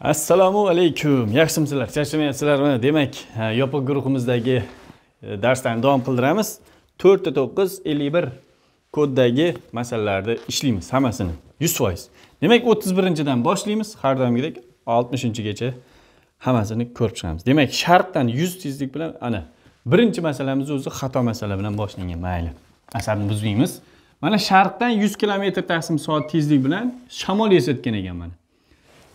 assalomu alaykum yaxshimisizlar charchamayapsizlarmi demak yopiq guruhimizdagi e, darslarni davom qildiramiz to'rtta to'qqiz ellik bir koddagi masalalarni ishlaymiz hammasini yuz foiz demak o'ttiz birinchidan boshlaymiz har doimgidek oltmishinchigacha hammasini ko'rib chiqamiz demak shartdan yuz tezlik bilan ana birinchi masalamizni o'zi xato masala bilan boshlangan mayli asabni buzmaymiz mana sharqdan yuz kilometr taqsim soat tezlik bilan shamol esayotgan ekan mana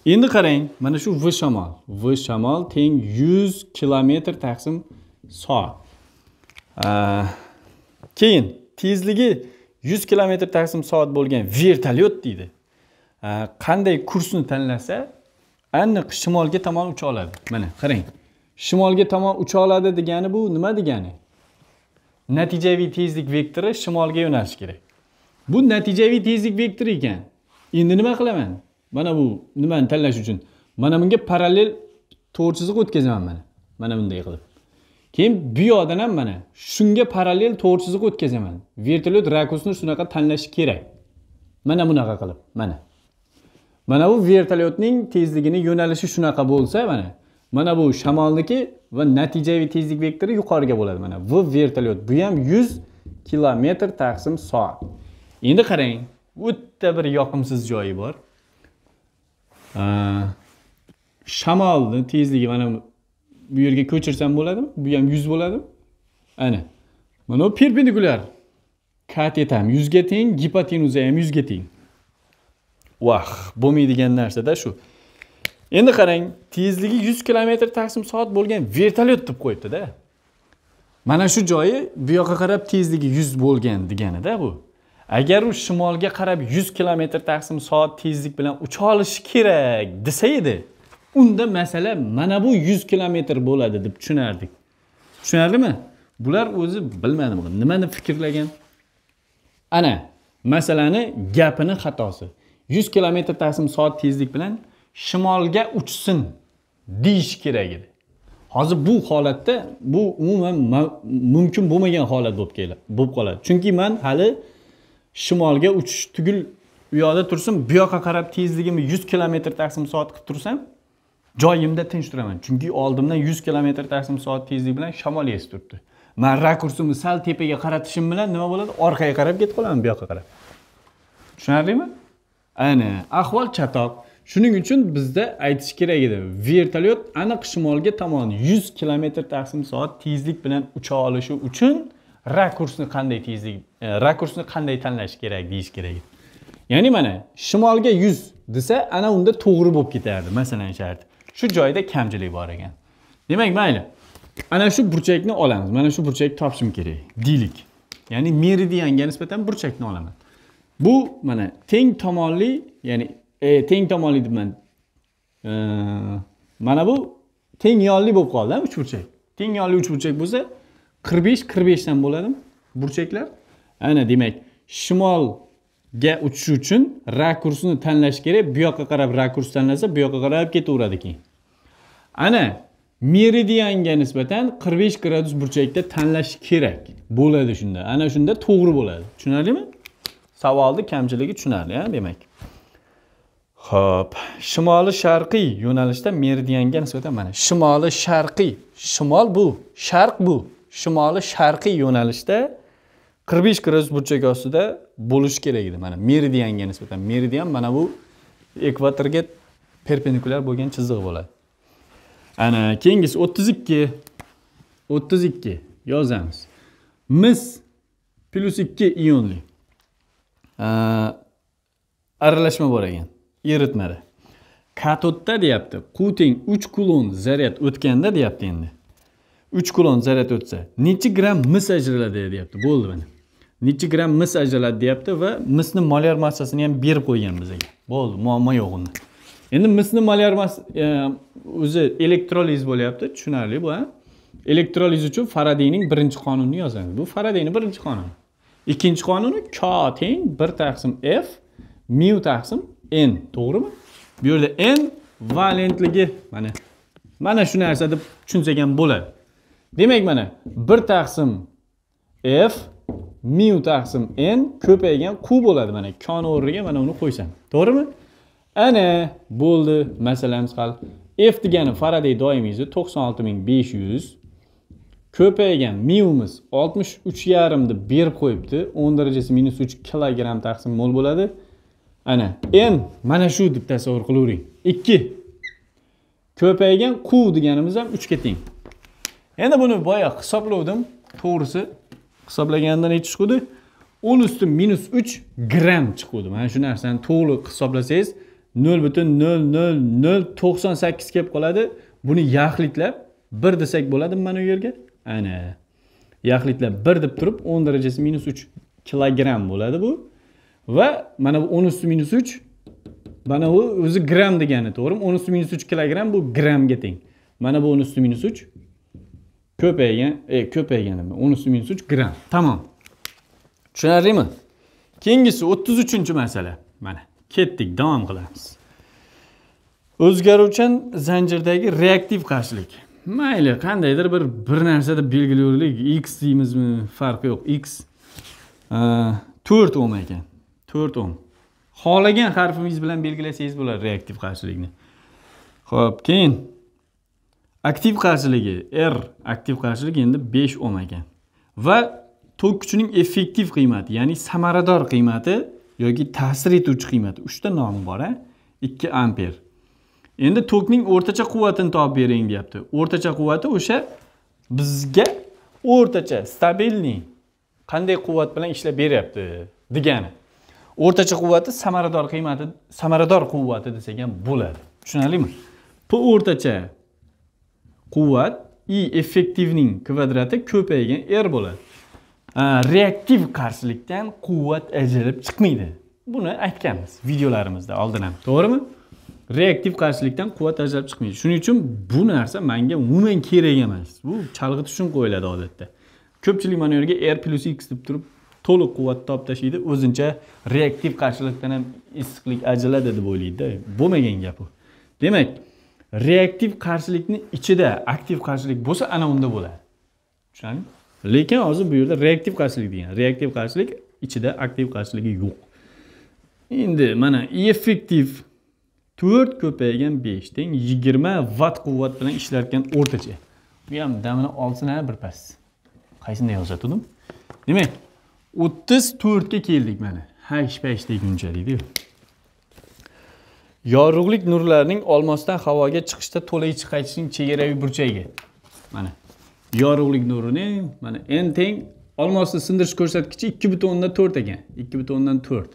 endi qarang mana shu v shamol v shamol teng yuz kilometr taqsim soat keyin tezligi yuz kilometr taqsim soat bo'lgan vertolyot deydi qanday kursni tanlasa aniq shimolga tomon ucha oladi mana qarang shimolga tomon ucha oladi degani bu nima degani natijaviy tezlik vektori shimolga yo'nalishi kerak bu natijaviy tezlik vektori ekan endi nima qilaman mana bu nimani tanlash uchun mana bunga parallel to'g'ri chiziq o'tkazaman mana mana bunday qilib keyin bu yoqdan ham mana shunga parallel to'g'ri chiziq o'tkazaman vertolyot rakursini shunaqa tanlash kerak mana bunaqa qilib mana mana bu vertolyotning tezligini yo'nalishi shunaqa bo'lsa mana mana bu shamolniki va natijaviy tezlik vektori yuqoriga bo'ladi mana v vertolyot bu ham yuz kilometr taqsim soat endi qarang o'tta bir yoqimsiz joyi bor shamolni tezligi mana bu yerga ko'chirsam bo'ladimi bu ham yuz bo'ladimi ana mana bu perpendikulyar katet ham yuzga teng gipotenuza ham yuzga teng vah bo'lmaydigan narsada shu endi qarang tezligi yuz kilometr taqsim soat bo'lgan vertolyot deb qo'yibdida mana shu joyi bu yoqqa qarab tezligi yuz bo'lgan deganida bu agar u shimolga qarab 100 kilometr taqsim soat tezlik bilan ucha olishi kerak desa edi unda masala mana bu 100 kilometr bo'ladi deb tushunardik tushunarlimi bular o'zi bilmadim nimani fikrlagan ana masalani gapini xatosi 100 kilometr taqsim soat tezlik bilan shimolga uchsin deyish kerak edi hozir bu holatda bu umuman mumkin bo'lmagan holat bo'lib qoladi chunki man hali shimolga uchish tugul u yoqda tursin bu yoqqa qarab tezligimni yuz kilometr taqsim soat qilib tursam joyimda tinch turaman chunki oldimdan yuz kilometr taqsim soat tezlik bilan shamol esib turibdi man rakursimni sal tepaga qaratishim bilan nima bo'ladi orqaga qarab ketib qolaman bu yoqqa qarab tushunarlimi ana ahvol chatoq shuning uchun bizda aytish kerak edi vertolyot aniq shimolga tomon yuz kilometr taqsim soat tezlik bilan ucha olishi uchun rakursni qanday tezlik e, rakursni qanday tanlash kerak deyish kerak ya'ni mana shimolga yuz desa ana unda to'g'ri bo'lib ketardi masalan shart shu joyda kamchilik bor ekan demak mayli ana shu burchakni olamiz mana shu burchakni topishim kerak dilik ya'ni meridianga nisbatan burchakni olaman bu mana teng tomonli ya'ni e, teng tomonli deyman e, mana bu teng yonli bo'lib qoldi uch burchak teng yonli uch burchak bo'lsa qirq besh qirq beshdan bo'ladimi burchaklar ana demak shimolga uchish uchun rakursni tanlash kerak bu yoqqa qarab rakurs tanlasa bu yoqqa qarab ketaveradi keyin ana meridianga nisbatan qirq besh gradus burchakda tanlash kerak bo'ladi shunda ana shunda to'g'ri bo'ladi tushunarlimi savolni kamchiligi tushunarli a demak ho'p shimoli sharqiy yo'nalishda meridianga nisbatan mana shimoli sharqiy shimol bu sharq bu shimoli sharqiy yo'nalishda 45 gradus burchak ostida bo'lishi kerak edi mana meridianga nisbatan meridian mana bu ekvatorga perpendikulyar bo'lgan chiziq bo'ladi ana keyingisi 32 32 yozamiz mis plyus 2 ionli aralashma bor ekan eritmada katodda deyapti quv teng 3 kulon zaryad o'tganda deyapti endi uch kulon zaryad o'tsa nechta gramm mis ajraladi deyapti bo'ldi mana Nechta gramm mis ajraladi deyapti va misni molyar massasini ham berib qo'ygan bizga bo'ldi muammo yo'q unda endi misni molyar mass e, o'zi elektroliz bo'lyapti tushunarli bu elektroliz uchun faradeyning birinchi qonunini yozamiz bu faradeyni birinchi qonuni ikkinchi qonuni k teng bir taqsim f mu taqsim n to'g'rimi bu yerda n valentligi mana mana shu narsa deb tushunsak ham bo'ladi Demek bana 1 taksim f mu taksim n köpeygen kub oladı bana. Kan oraya bana onu koysam. Doğru mu? Ana buldu meselemiz kal. F digene Faraday daimizi 96.500 köpeygen mu'muz 63 yarımdı bir koyuptu. 10 derecesi minus 3 kilogram taksim mol oladı. Ana n bana şu dipte sorguluyorum. 2 köpeygen kub digenimizden 3 keteyim. endi buni boya hisoblavdim to'g'risi hisoblagandan necha chiquvdi o'n usti minus uch gram chiquvdi mana shu narsani to'liq hisoblasangiz nol butun nol nol nol to'qson sakkiz kelib qoladi buni yaxlitlab bir desak bo'ladimi mana u yerga ana yaxlitlab bir deb turib o'n darajasi minus uch kilogramm bo'ladi bu va mana bu o'n usti minus uch mana bu o'zi gram degani to'g'rimi o'n usti minus uch kilogramm bu gramga teng mana bu o'n usti minus uch köpeğe e, köpeğe mi? o'n usti suç gram. Tamam. tamom tushunarlimi Kengisi 33. mesele. masala mana ketdik davom qilamiz o'zgaruvchan zanjirdagi reaktiv qarshilik mayli qandaydir bir bir narsada belgilovlik x deymizmi Farkı yo'q x 4 e, ohm ekan 4 ohm Halagen harfingiz bilan belgilasangiz bu reaktiv qarshilikni ho'p keyin aktiv qarshiligi r aktiv qarshilik endi 5 ohm ekan va tok kuchining effektiv qiymati ya'ni samarador qiymati yoki ta'sir etuvchi qiymati 3 ta nomi bor a 2 amper endi tokning o'rtacha quvvatini topib bering deyapti o'rtacha quvvati o'sha bizga o'rtacha stabilniy qanday quvvat bilan ishlab beryapti degani o'rtacha quvvati samarador qiymati samarador quvvati desak ham bo'ladi tushunarlimi p o'rtacha quvvat i effektivning kvadrati ko'paygan r bo'ladi reaktiv qarshilikdan quvvat ajralib chiqmaydi buni aytganmiz videolarimizda oldin ham to'g'rimi reaktiv qarshilikdan quvvat ajralib chiqmaydi shuning uchun bu narsa manga umuman kerak emas bu chalg'itish uchun qo'yiladi odatda ko'pchilik mana bu yerga r plyus x deb turib to'liq quvvatni olib tashlaydi o'zincha reaktiv qarshilikdan ham issiqlik ajraladi deb o'ylaydida bo'lmagan gap u demak reaktiv qarshilikni ichida aktiv qarshilik bo'lsa ana unda bo'ladi tushunarlimi lekin hozir bu yerda reaktiv qarshilik degan reaktiv qarshilik ichida aktiv qarshiligi yo'q endi mana effektiv to'rt ko'paygan besh teng yigirma vatt quvvat bilan ishlarkan o'rtacha bu ham damini olsin a birpas qaysini yozatgandim demak o'ttiz to'rtga keldik mana hash pash deguncha deydiku yorug'lik nurlarining olmosdan havoga chiqishda to'laychi qaytishining chegaraviy burchagi mana yorug'lik nurining mana n teng olmosni sindirish ko'rsatkichi ikki butun o'ndan to'rt ekan ikki butun o'ndan to'rt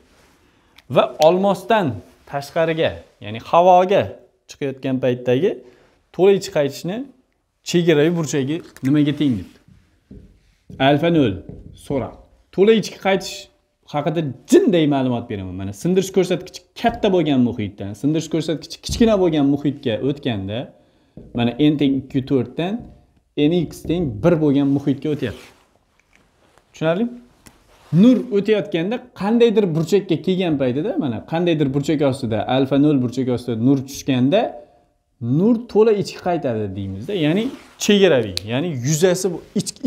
va olmosdan tashqariga ya'ni havoga chiqayotgan paytdagi to'laychi qaytishni chegaraviy burchagi nimaga teng deb alfa nol so'ra to'la ichki qaytish haqida jinday ma'lumot beraman mana sindirish ko'rsatkichi katta bo'lgan muhitdan sindirish ko'rsatkichi kichkina bo'lgan muhitga o'tganda mana n teng ikki to'rtdan nx teng bir bo'lgan muhitga o'tyapti tushunarlimi nur o'tayotganda qandaydir burchakka kelgan paytida mana qandaydir burchak ostida alfa nol burchak ostida nur tushganda nur to'la ichga qaytadi deymizda ya'ni chegaraviy ya'ni yuzasi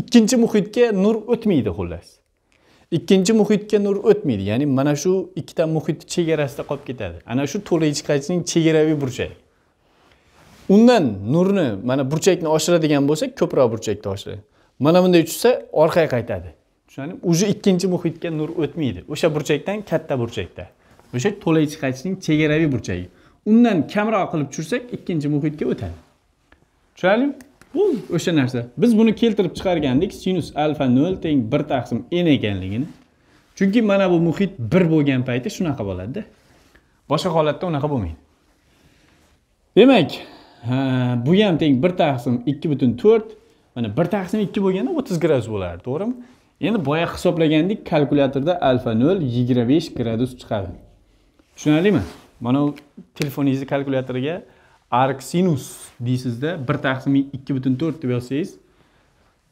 ikkinchi muhitga nur o'tmaydi xullas ikkinchi muhitga nur o'tmaydi ya'ni mana shu ikkita muhitni chegarasida qolib ketadi ana shu to'laychi qaychning chegaraviy burchagi undan nurni mana burchakni oshiradigan bo'lsak ko'proq burchakni oshiradi mana bunday tushsa orqaga qaytadi tushunarlimi уже ikkinchi muhitga nur o'tmaydi o'sha burchakdan katta burchakda o'sha to'laychi qaychning chegaraviy burchagi undan kamroq qilib tushirsak ikkinchi muhitga o'tadi tushunarlimi bu o'sha narsa biz buni keltirib chiqargandik sinus alfa nol teng bir taqsim n ekanligini chunki mana bu muhit bir bo'lgan payti shunaqa bo'ladida boshqa holatda unaqa bo'lmaydi demak bu ham teng bir taqsim ikki butun to'rt mana bir taqsim ikki bo'lganda o'ttiz gradus bo'lardi to'g'rimi endi boya hisoblagandik kalkulyatorda alfa nol yigirma besh gradus chiqadi tushunarlimi mana telefoningizni kalkulyatoriga arc sinus deysizda bir taqsim ikki butun to'rt deb yozsangiz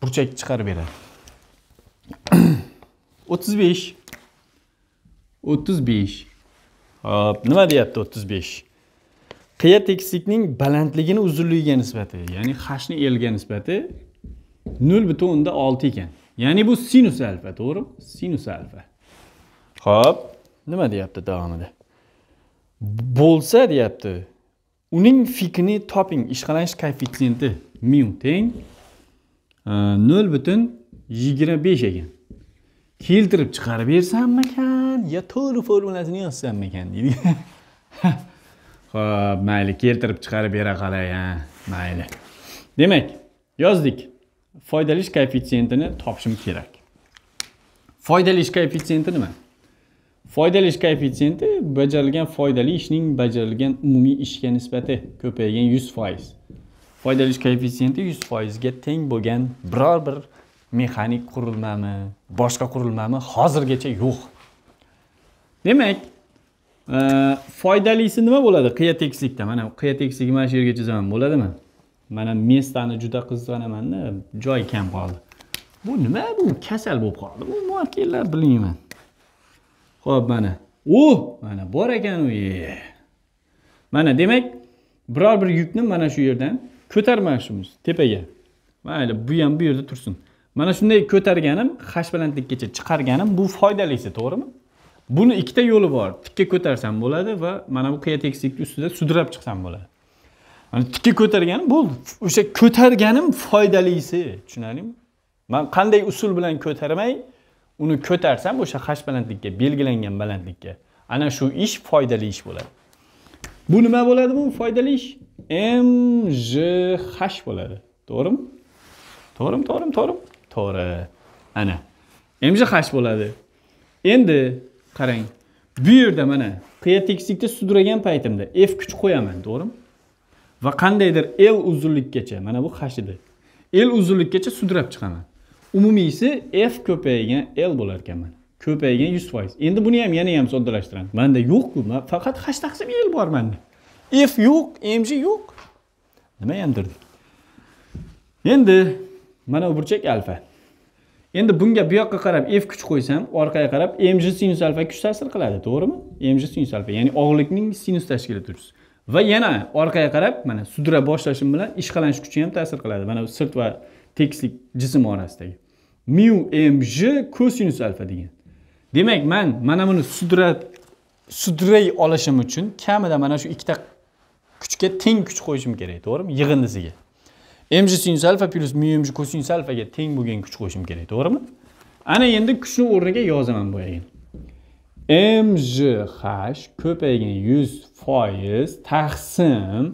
burchak chiqarib beradi o'ttiz besh o'ttiz besh hop nima deyapti o'ttiz besh qiya tekislikning balandligini uzunligiga nisbati ya'ni hashni elga nisbati nol butun o'nda olti ekan ya'ni bu sinus alfa to'g'rimi sinus alfa ho'p nima deyapti davomida bo'lsa deyapti uning fikini toping ishqalanish koeffitsiyenti mu teng nol butun yigirma besh ekan keltirib chiqarib bersammikan yo to'liq formulasini yozsammikan deydi ho'p mayli keltirib chiqarib bera qolay ha mayli demak yozdik foydalish koeffitsiyentini topishim kerak foydalish koeffitsiyenti nima foydalanish koeffitsiyenti bajarilgan foydali ishning bajarilgan umumiy ishga nisbati ko'paygan yuz foiz foydalanish koeffitsiyenti yuz foizga teng bo'lgan biror bir mexanik qurilmami boshqa qurilmami hozirgacha yo'q demak e, foydalisi nima bo'ladi qiya tekislikda mana qiya tekislikni mana shu yerga chizaman bo'ladimi mana mestani juda qiziqanamanda joy kam qoldi bu nima bu kasal bo'lib qoldi bu mokellar bilmayman ho'p mana u uh, mana bor ekan u mana demak biror bir yukni mana shu yerdan ko'tarmoqchimiz tepaga mayli bu ham bu yerda tursin mana shunday ko'targanim hash balandlikkacha chiqarganim bu foydalisi to'g'rimi buni ikkita yo'li bor tikka ko'tarsam bo'ladi va mana bu qiya tekislikni ustida sudrab chiqsam bo'ladi mana tikka ko'targanim bo'ldi o'sha ko'targanim foydalisi tushunarlimi man qanday usul bilan ko'tarmay uni ko'tarsam o'sha xash balandlikka belgilangan balandlikka ana shu ish foydali ish bo'ladi bu nima bo'ladi bu foydali ish j hash bo'ladi to'g'rimi to'g'rimi to'g'rimi to'g'rimi to'g'ri ana mj hash bo'ladi endi qarang bu yerda mana qiya tekislikda sudragan paytimda f kuch qo'yaman to'g'rimi va qandaydir l uzunlikkacha mana bu hash edi l uzunlikkacha sudrab chiqaman umumiysi f ko'paygan l bo'lar ekanman ko'paygan yuz foiz endi buni ham yana ham soddalashtiramiz manda yo'qku man faqat hech taqsim l bor manda f yo'q mg yo'q nima ham endi mana bu burchak alfa endi bunga bu yoqqa qarab f kuch qo'ysam orqaga qarab mg sinus alfa kuch ta'sir qiladi to'g'rimi mg sinus alfa ya'ni og'irlikning sinus tashkil etuvchisi va yana orqaga qarab mana sudra boshlashim bilan ishqalanish kuchi ham ta'sir qiladi mana bu sirt va tekislik jism orasidagi mu mj kosinus alfa degan demak man mana buni sudrat sudray olishim uchun kamida mana shu ikkita kuchga teng kuch qo'yishim kerak to'g'rimi yig'indisiga mj sinus alfa plyus mu mj kosinus alfaga teng bo'lgan kuch qo'yishim kerak to'g'rimi ana endi kuchni o'rniga yozaman mg h ko'paygan yuz foiz taqsim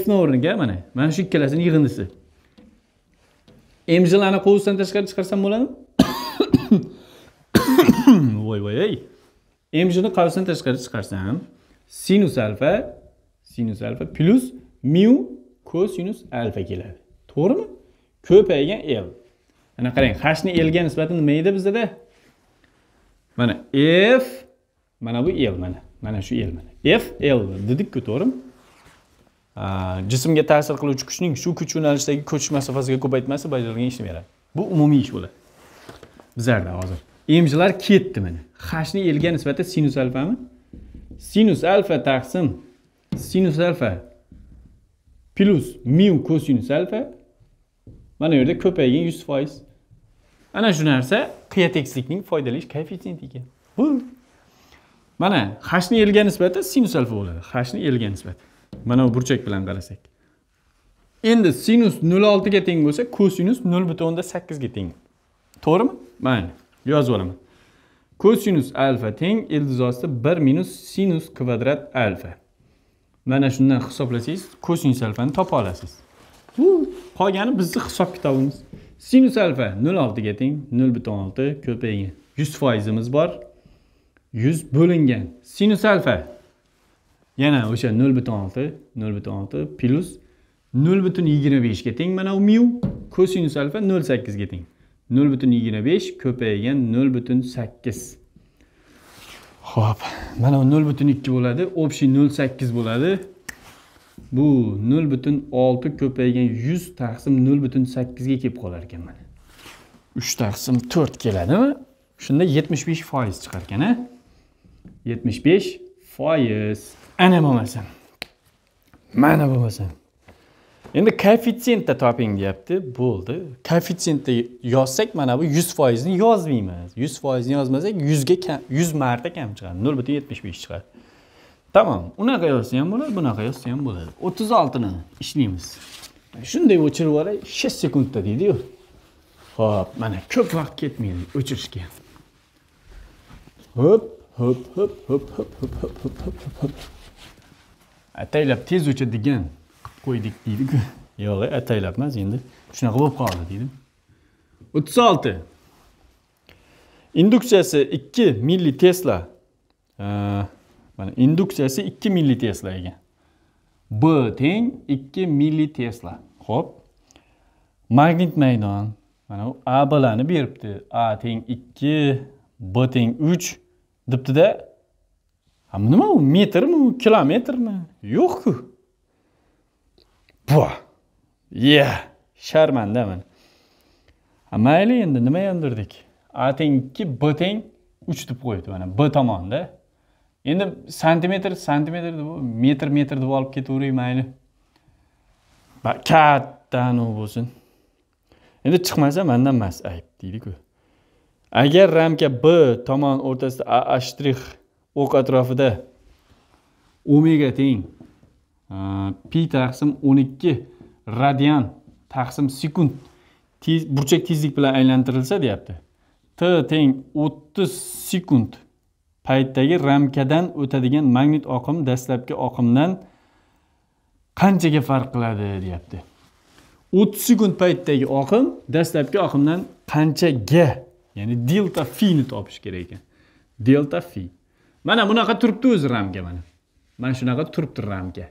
fni o'rniga mana mana shu ikkalasini yig'indisi emjillarni qovusdan tashqari chiqarsam bo'ladimi voy voy ey emjini qavsdan tashqari chiqarsam sinus alfa sinus alfa plyus mu kosinus alfa keladi to'g'rimi ko'paygan l mana qarang hashni elga nisbati nima edi bizada mana f mana bu l mana mana shu l mana f l dedikku to'g'rimi Э, jismga ta'sir qiluvchi kuchning shu kuch yo'nalishidagi ko'chish masofasiga ko'paytmasi bajarilgan ishni beradi bu umumiy ish bo'ladi bizlarda hozir emchilar ketdi mana hashni elga nisbatan sinus alfami sinus alfa taqsim sinus alfa plyus miu kosinus alfa mana bu yerda ko'paygan yuz foiz ana shu narsa qiyatekislikning foydalanish koeffitsienti ekan bo'ldi mana hashni elga nisbatan sinus alfa bo'ladi hashni elga nisbatan mana bu burchak bilan qarasak endi sinus nol oltiga teng bo'lsa kosinus nol butun o'nda sakkizga teng to'g'rimi mana yozib olaman kosinus alfa teng ildiz osti bir minus sinus kvadrat alfa mana shundan hisoblasangiz kosinus alfani topa olasiz qolgani bizni hisob kitobimiz sinus alfa nol oltiga teng nol butun olti ko'paygan yuz foizimiz bor yuz bo'lingan sinus alfa yana o'sha nol butun olti nol butun olti plyus nol butun yigirma beshga teng mana u mu kosinus alfa nol sakkizga teng nol butun yigirma besh ko'paygan nol butun sakkiz ho'p mana u nol butun ikki bo'ladi общий nol sakkiz bo'ladi bu nol butun olti ko'paygan yuz taqsim nol butun sakkizga kelib qolar ekan mana uch taqsim to'rt keladimi shunda yetmish besh foiz chiqar ekan a yetmish besh foiz ana bo'lmasa mana bo'lmasa endi koeffitsientda toping deyapti bo'ldi koeffitsientda yozsak mana bu yuz foizni yozmaymiz yuz foizni yozmasak yuzga kam yuz marta kam chiqadi nol butun yetmish besh chiqadi tamom unaqa yozsa ham bo'ladi bunaqa yozsa ham bo'ladi o'ttiz oltini ishlaymiz shunday o'chirib yuboray shest sekundda deydiyu ho'p mana ko'p vaqt ketmaydi o'chirishga ho'p ho'p ho'p ho'p ho'p ho'p ho'p ho'p ho'p ho'p ataylab tez o'chadigan qilib qo'ydik deydiku yo'q e, ataylab emas endi shunaqa bo'lib qoldi deydi o'ttiz olti induksiyasi ikki milli tesla e, mana induksiyasi ikki milli tesla ekan b teng ikki milli tesla ho'p magnit maydon mana u a bilani beribdi a teng ikki b teng uch debdida nima u metrmi u kilometrmi yo'qku bo ye sharmanda mana mayli endi nima yondirdik a tengki b teng uch deb qo'ydi mana b tomonda endi santimetr santimetr deb metr metr deb olib ketaveray mayli katta anavi bo'lsin endi chiqmasa mandan emas ayb deydiku agar ramka b tomon o'rtasida a shtrix o'q atrofida omega teng pi taqsim o'n ikki radian taqsim sekund tez burchak tezlik bilan aylantirilsa deyapti t teng o'ttiz sekund paytdagi ramkadan o'tadigan magnit oqim dastlabki oqimdan qanchaga farq qiladi deyapti o'ttiz sekund paytdagi oqim dastlabki oqimdan qanchaga ya'ni delta fini topish kerak ekan delta fi mana bunaqa turibdi o'zi ramka mana mana shunaqa turibdi ramka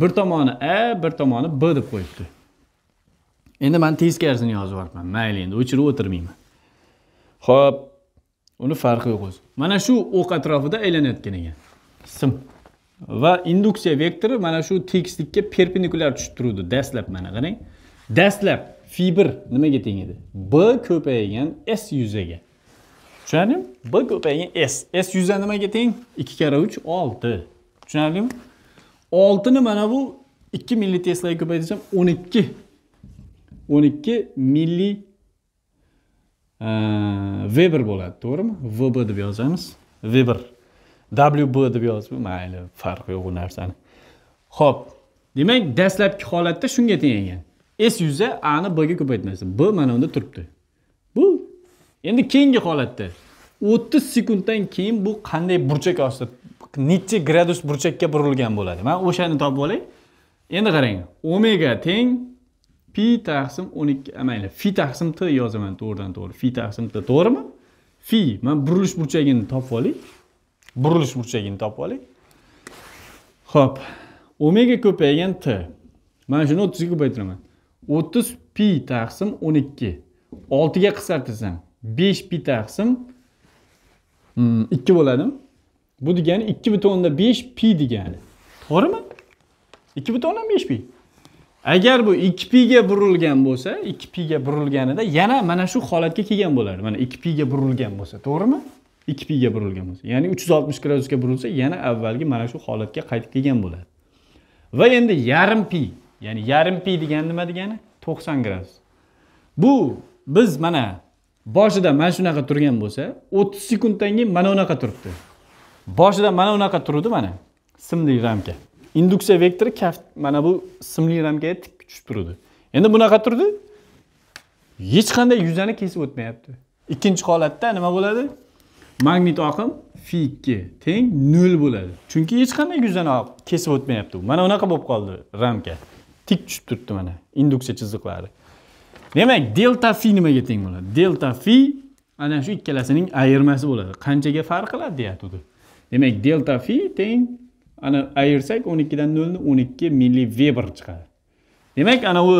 bir tomoni a bir tomoni b deb qo'yibdi endi man teskarisini yozib yuboribman mayli endi o'chirib o'tirmayman ho'p uni farqi yo'q o'zi mana shu o'q atrofida aylanayotgan ekan sim va induksiya vektori mana shu tekislikka perpendikulyar tushib turuvdi dastlab mana qarang dastlab fibr nimaga teng edi b ko'paygan s yuzaga tushunarlimi b ko'paygan s s yuzdan nimaga teng ikki 3 6. olti 6 ni mana bu 2 milli teslaga ko'paytirsam o'n ikki o'n ikki milli veber e, bo'ladi to'g'rimi vb deb yozamiz veber wb deb yozib mayli farqi yo'q u narsani ho'p demak dastlabki holatda shunga teng ekan s yuzda B ga ko'paytmaysiz b mana unda turibdi endi keyingi holatda o'ttiz sekunddan keyin bu qanday burchak ostida necha gradus burchakka burilgan bo'ladi man o'shani topib olay endi qarang omega teng pi taqsim o'n ikki mayli fi taqsim t yozaman to'g'ridan to'g'ri fi taqsim t to'g'rimi fi man burilish burchagini topib olay burilish burchagini topib olay ho'p omega ko'paygan t mana shuni o'ttizga ko'paytiraman o'ttiz pi taqsim o'n ikki oltiga qisqartirsam 5 pi taqsim 2 bo'ladimi? Bu degani 2.5 butondan pi degani. To'g'rimi? 2.5 butondan pi. Agar bu 2 pi ga burilgan bo'lsa, 2 pi ga burilganida yana mana shu holatga kelgan bo'lar. Mana 2 pi ga burilgan bo'lsa, to'g'rimi? 2 pi ga burilgan bo'lsa, ya'ni 360 gradusga burilsa, yana avvalgi mana shu holatga qaytib kelgan bo'ladi. Va endi yarim pi, ya'ni yarim pi degani nima degani? 90 gradus. Bu biz mana boshida mana shunaqa turgan bo'lsa o'ttiz sekunddan keyin mana unaqa turibdi boshida mana unaqa turdi mana simli ramka induksiya vektori kaft mana bu simli ramkaga tik tushib turdi endi bunaqa turdi hech qanday yuzani kesib o'tmayapti ikkinchi holatda nima bo'ladi magnit oqim fi ikki teng nol bo'ladi chunki hech qanday yuzani kesib o'tmayapti mana unaqa bo'lib qoldi ramka tik tushib turibdi mana induksiya chiziqlari demak delta fi nimaga teng bo'ladi delta fi ana shu ikkalasining ayirmasi bo'ladi qanchaga farq qiladi deyapti demak delta fi teng ana ayirsak o'n ikkidan nolni o'n ikki milli veber chiqadi demak ana u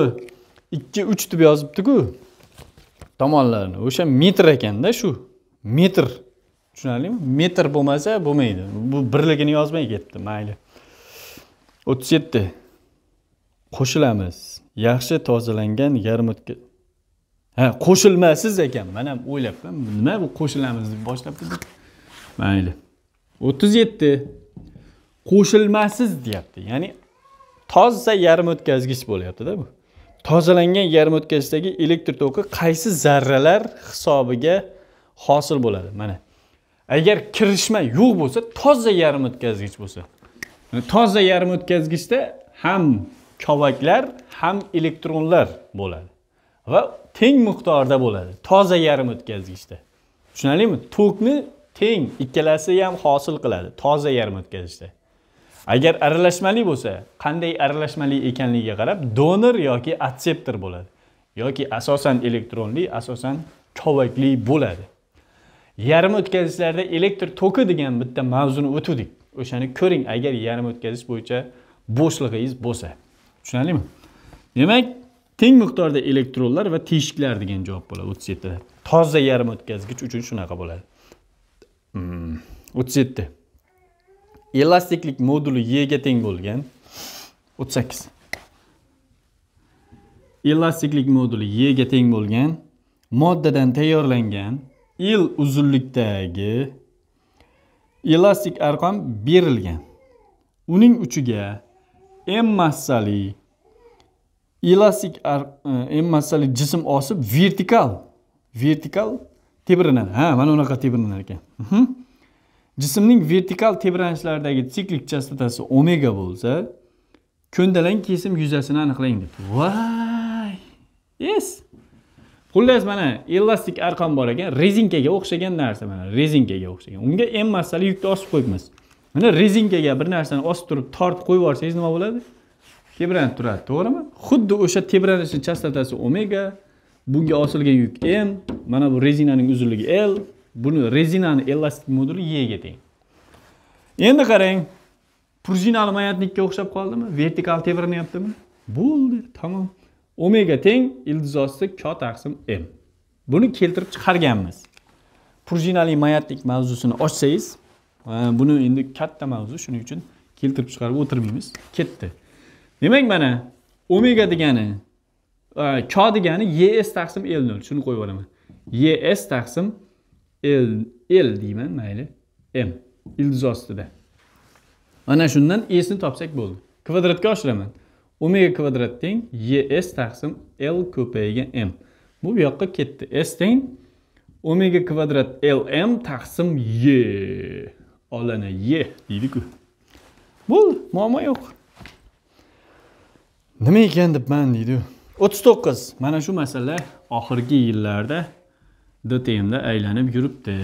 ikki uch deb yozibdiku tomonlarini o'sha metr ekanda shu metr tushunarlimi metr bo'lmasa bo'lmaydi bu birligini yozmay ketdi mayli o'ttiz yetti qo'shilamiz yaxshi tozalangan yarmutka ha qo'shilmasiz ekan man ham o'ylabman nima bu qo'shilamiz deb boshlabdi mayli o'ttiz yetti qo'shilmasiz deyapti ya'ni toza yarim o'tkazgich bo'lyaptida bu tozalangan yarim o'tkazgichdagi elektr toki qaysi zarralar hisobiga hosil bo'ladi mana agar kirishma yo'q bo'lsa toza yarim o'tkazgich bo'lsa toza yarim o'tkazgichda ham kovaklar ham elektronlar bo'ladi va teng miqdorda bo'ladi toza yarim o'tkazgichda tushunarlimi tokni teng ikkalasi ham hosil qiladi toza yarim o'tkazgichda agar aralashmali bo'lsa qanday aralashmali ekanligiga qarab donor yoki atseptor bo'ladi yoki asosan elektronli asosan kovakli bo'ladi yarim o'tkazgichlarda elektr toki degan bitta mavzuni o'tuvdik o'shani ko'ring agar yarim o'tkazgich bo'yicha bo'shlig'ingiz bo'lsa tushunarlimi demak teng miqdorda elektronlar va teshiklar degan javob bo'ladi o'ttiz yetti toza yarim o'tkazgich uchun shunaqa bo'ladi hmm, o'ttiz yetti elastiklik moduli yga teng bo'lgan o'ttiz sakkiz elastiklik moduli yga teng bo'lgan moddadan tayyorlangan il uzunlikdagi elastik arqon berilgan uning uchiga m massali elastik e, massali jism osib vertikal vertikal tebranadi ha mana unaqa tebranar ekan mhm. jismning vertikal tebranishlaridagi siklik chastotasi omega bo'lsa ko'ndalang kesim yuzasini aniqlang deb voy yes xullas mana elastik arqon bor ekan rezinkaga o'xshagan narsa mana rezinkaga o'xshagan unga m massali yukni osib qo'yibmiz mana rezinkaga bir narsani osib turib tortib qo'yib yuborsangiz nima bo'ladi tebranib turadi to'g'rimi xuddi o'sha tebranishni chastotasi omega bunga osilgan yuk m mana bu rezinaning uzunligi l buni rezinani elastik moduli yga teng endi qarang pruzinali mayatnikka o'xshab qoldimi vertikal tebranyaptimi bo'ldi tamom omega teng ildiz osti ko taqsim m buni keltirib chiqarganmiz pruzinali mayatnik mavzusini ochsangiz buni endi katta mavzu shuning uchun keltirib chiqarib o'tirmaymiz ketdi demak mana omega degani e, k degani es taqsim l nol shuni qo'yib olaman es taqsim l l deyman mayli m ildiz ostida mana shundan esni topsak bo'ldi kvadratga oshiraman omega kvadrat teng es taqsim l ko'paygan m bu bu yoqqa ketdi s teng omega kvadrat lm taqsim y olana y deydiku bo'ldi muammo yo'q nima ekan debman deydi o'ttiz to'qqiz mana shu masala oxirgi yillarda dtmda aylanib yuribdi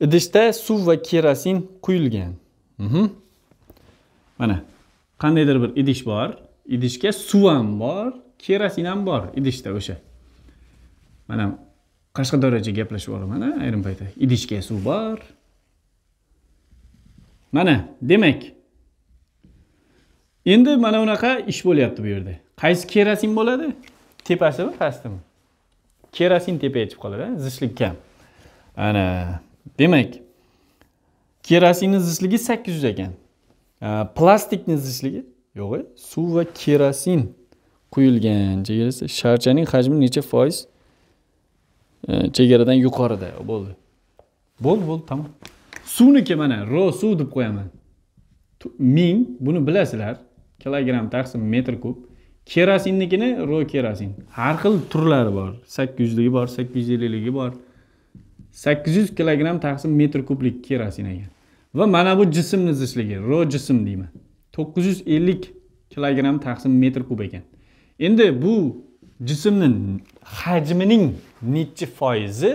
idishda suv va kerosin quyilgan mhm. mana qandaydir bir idish bor idishga suv ham bor kerosin ham bor idishda o'sha mana qashqadaryocha gaplashib yuboraman ayrim paytda idishga suv bor mana demak endi mana bunaqa ish bo'lyapti bu yerda qaysi kerasin bo'ladi tepasimi pastimi kerasin tepaga chiqib qoladi zichlik kam ana demak kerasinni zichligi sakkiz yuz ekan plastikni zichligi yo'q suv va kerasin quyilgan chegarasi sharchaning hajmi necha foiz e, chegaradan yuqorida bo'ldi bo'ldi bo'ldi tamom suvniki mana ro suv deb qo'yaman ming buni bilasizlar kilogramm taqsim metr kub kerosinnikini ro kerosin har xil turlari bor sakkiz yuzligi bor sakkiz yuz ellikligi bor sakkiz yuz kilogramm taqsim metr kublik kerosin ekan va mana bu jismni zichligi ro jism deyman to'qqiz yuz ellik kilogramm taqsim metr kub ekan endi bu jismni hajmining nechi foizi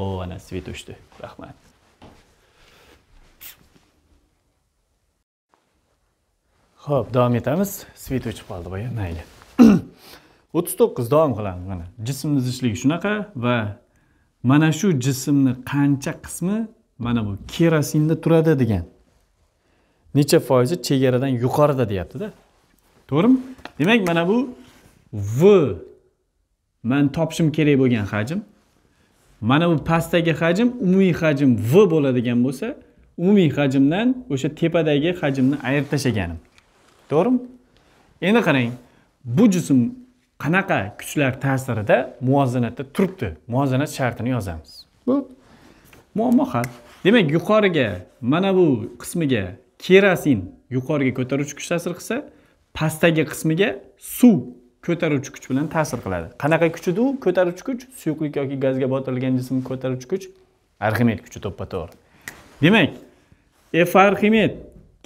o ana svet o'chdi rahmat ho'p davom etamiz svet o'chib qoldi boya mayli o'ttiz to'qqiz davom qilamiz mana jismni zichligi shunaqa va mana shu jismni qancha qismi mana bu kerosinda turadi degan necha foizi chegaradan yuqorida deyaptida to'g'rimi demak mana bu v man topishim kerak bo'lgan hajm mana bu pastdagi hajm umumiy hajm v bo'ladigan bo'lsa umumiy hajmdan o'sha tepadagi hajmni ayirib tashlaganim to'g'rimi endi qarang bu jism qanaqa kuchlar ta'sirida muvozanatda turibdi muvozanat shartini yozamiz bu muammo hal demak yuqoriga mana bu qismiga kerosin yuqoriga ko'taruvchi kuch ta'sir qilsa pastdagi qismiga suv ko'taruvchi kuch bilan ta'sir qiladi qanaqa kuch edi u ko'taruvchi kuch suyuqlik yoki gazga botirilgan jism ko'taruvchi kuch arximed kuchi to'ppa to'g'ri demak f arximed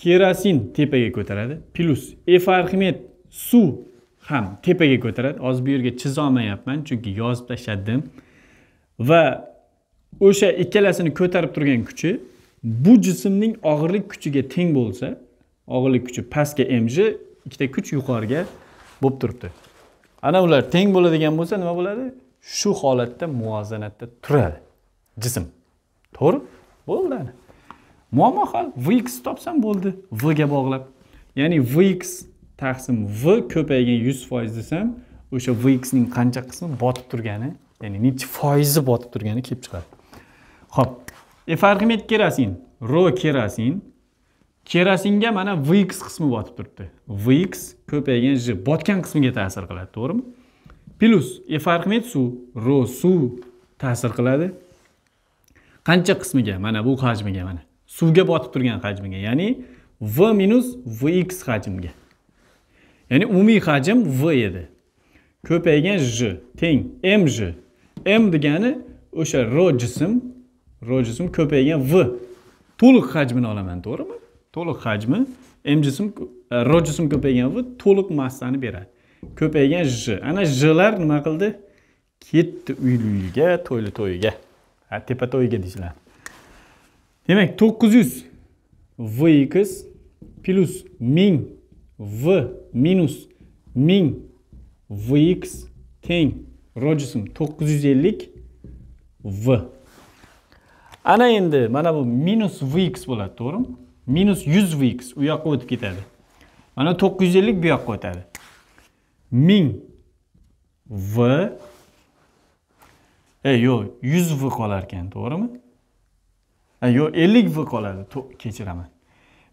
kerosin tepaga ko'taradi plyus f suv ham tepaga ko'taradi hozir bu yerga chizolmayapman chunki yozib tashladim va o'sha ikkalasini ko'tarib turgan kuchi bu jismning og'irlik kuchiga teng bo'lsa og'irlik kuchi pastga mj ikkita kuch yuqoriga bo'lib turibdi ana ular teng bo'ladigan bo'lsa nima bo'ladi shu holatda muvozanatda turadi jism to'g'ri bo'ldi ana muammo hal vx topsam bo'ldi v ga bog'lab ya'ni vx taqsim v ko'paygan yuz foiz desam o'sha vx ning qancha qismi botib turgani ya'ni necha foizi botib turgani kelib chiqadi ho'p e arximet kerosin ro kerosin kerosinga mana vx qismi botib turibdi vx ko'paygan j botgan qismiga ta'sir qiladi to'g'rimi plyus e arximet suv ro suv ta'sir qiladi qancha qismiga mana bu hajmiga mana suvga botib turgan hajmiga ya'ni v minus vx hajmiga ya'ni umumiy hajm v edi ko'paygan j teng mj m degani o'sha ro jism ro jism ko'paygan v to'liq hajmini olaman to'g'rimi to'liq hajmi m jism e, ro jism ko'paygan v to'liq massani beradi ko'paygan j ana jlar nima qildi ketdi uyli uyiga to'yli to'yiga tepa to'yiga deyishiladi Demek 900 Vx plus 1000 V minus 1000 Vx ten rojusum 950 V. Ana endi mana bu minus Vx bo'ladi, to'g'rimi? Minus 100 Vx u yoqqa o'tib ketadi. Mana 950 bu yoqqa o'tadi. 1000 V E yo'q, 100 V qolar ekan, to'g'rimi? yo'q ellik v qoladi kechiraman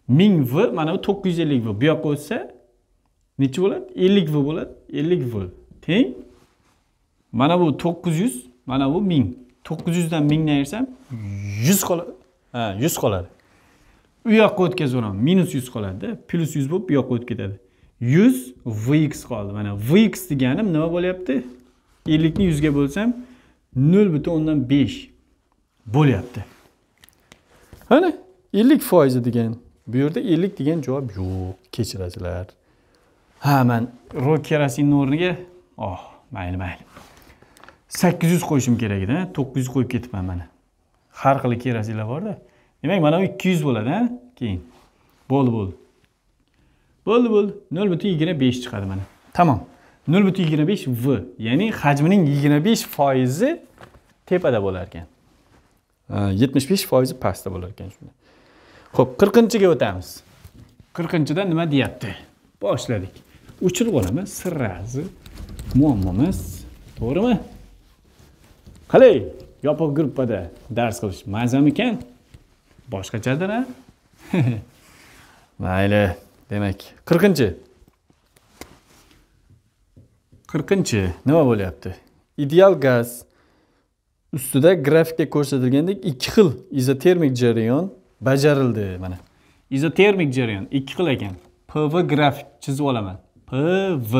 ming v mana bu to'qqiz yuz ellik v bu yoqqa o'tsa necha bo'ladi ellik v bo'ladi ellik v teng mana bu to'qqiz yuz mana bu ming to'qqiz yuzdan mingni ayirsam yuz qoladi ha yuz qoladi u yoqqa o'tkazaveraman minus yuz qoladida plyus yuz bo'lib bu yoqqa o'tib ketadi yuz vx qoldi mana vx deganim nima bo'lyapti ellikni yuzga bo'lsam nol butun o'ndan besh bo'lyapti hani ellik foizi degan bu yerda ellik degan javob yo'q kechirasizlar ha man kerosinni o'rniga oh mayli mayli sakkiz yuz qo'yishim kerak edi to'qqiz yuz qo'yib ketibman mana har xil kerosinlar borda demak mana bu ikki yuz bo'ladi keyin bo'ldi bo'ldi bo'ldi bo'ldi nol butun yigirma besh chiqadi mana tamom nol butun yigirma besh v ya'ni hajmining yigirma besh foizi tepada bo'lar ekan yetmish besh foizi pastda bo'lar ekan shunda ho'p qirqinchiga o'tamiz qirqinchida nima deyapti boshladik o'chirib olamiz sirrazi muammomiz to'g'rimi qalay yopiq gruppada dars qilish mazam ekan boshqachadir a mayli demak qirqinchi qirqinchi nima bo'lyapti ideal gaz ustida grafikda ko'rsatilgandek ikki xil izotermik jarayon bajarildi mana izotermik jarayon ikki xil ekan pv grafik chizib olaman pv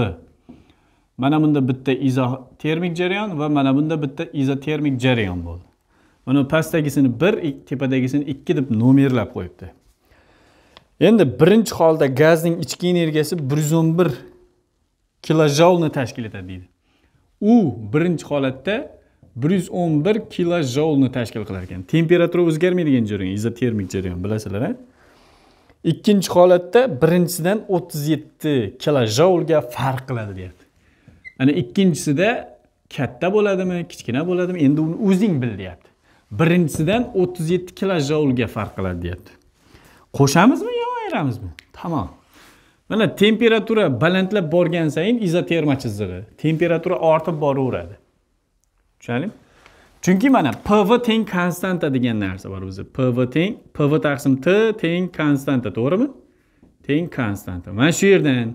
mana bunda bitta izotermik jarayon va mana bunda bitta izotermik jarayon bo'ldi buni pastdagisini bir tepadagisini ikki deb nomerlab qo'yibdi endi birinchi holda gazning ichki energiyasi bir yuz o'n bir kilojoulni tashkil etadi deydi u birinchi holatda bir yuz o'n bir kilo joulni tashkil qilar ekan temperatura o'zgarmaydigan jarayon izotermik jarayon bilasizlar a ikkinchi holatda birinchisidan o'ttiz yetti kilo joulga farq qiladi deyapti ana ikkinchisida katta bo'ladimi kichkina bo'ladimi endi uni o'zing bil deyapti birinchisidan o'ttiz yetti kilo joulga farq qiladi deyapti qo'shamizmi yo ayiramizmi tamom mana temperatura balandlab borgan sayin izoterma chizig'i temperatura ortib boraveradi tushunarlimi chunki mana pv teng konstanta degan narsa bor o'zi pv teng pv taqsim t teng konstanta to'g'rimi teng konstanta mana shu yerdan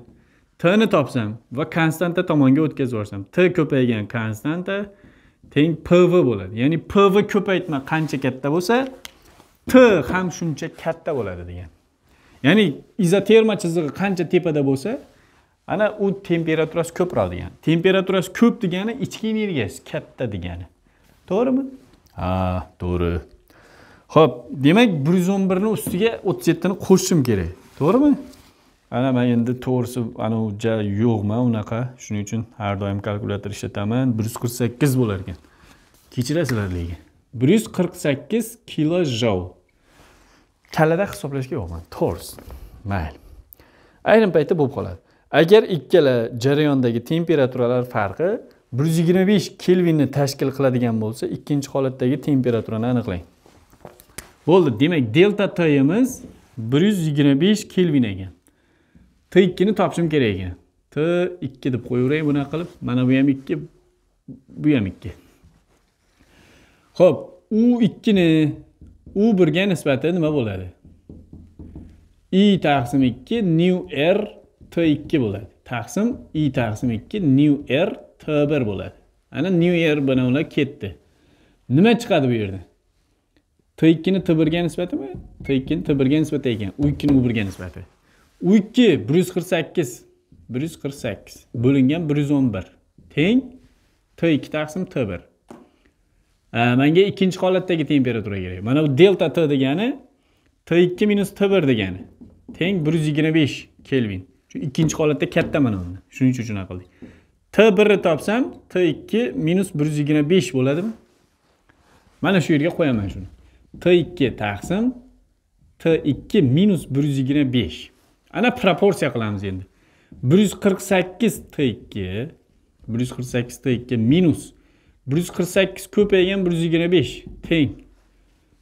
tni topsam va konstanta tomonga o'tkazib yuborsam t ko'paygan konstanta teng pv bo'ladi ya'ni pv ko'paytma qancha katta bo'lsa t ham shuncha katta bo'ladi degan ya'ni izoterma chizig'i qancha tepada bo'lsa ana u temperaturasi ko'proq degani temperaturasi ko'p degani ichki energiyasi katta degani to'g'rimi ha to'g'ri ho'p demak bir yuz o'n birni ustiga o'ttiz yettini qo'shishim kerak to'g'rimi ana man endi to'g'risi anavi yo'qman unaqa shuning uchun har doim kalkulyator ishlataman bir yuz qirq sakkiz bo'lar ekan kechirasizlar lekin bir yuz qirq sakkiz kilo kalada hisoblashga yo'qman to'g'risi mayli ayrim paytda bo'lib qoladi agar ikkala jarayondagi temperaturalar farqi 125 kelvinni tashkil qiladigan bo'lsa ikkinchi holatdagi temperaturani aniqlang bo'ldi demak delta timiz 125 kelvin ekan t2ni topishim kerak ekan t2 deb qo'yaveray buni qilib mana bu ham 2 bu ham 2 Xo'p, u 2 ni u 1 ga nisbati nima bo'ladi i taqsim 2 nu r t2 bo'ladi taqsim i taqsim 2 new r t1 bo'ladi ana new r bunavilar ketdi nima chiqadi bu yerda t2 ni t1 ga nisbatimi t2 ni t1 ga nisbati ekan u2 ni u1 ga nisbati u2 148 148 bo'lingan 111 teng t2 taqsim t1 menga ikkinchi holatdagi temperatura kerak mana bu delta t degani t2 minus t1 degani teng 125 kelvin shu ikkinchi holatda katta mana buni shuning uchun shunaqa qildik t birni topsam t ikki minus bir yuz yigirma besh bo'ladimi mana shu yerga qo'yaman shuni t ikki taqsim t ikki minus bir yuz yigirma besh ana proporsiya qilamiz endi bir yuz qirq sakkiz t ikki bir yuz qirq sakkiz t ikki minus bir yuz qirq sakkiz ko'paygan bir yuz yigirma besh teng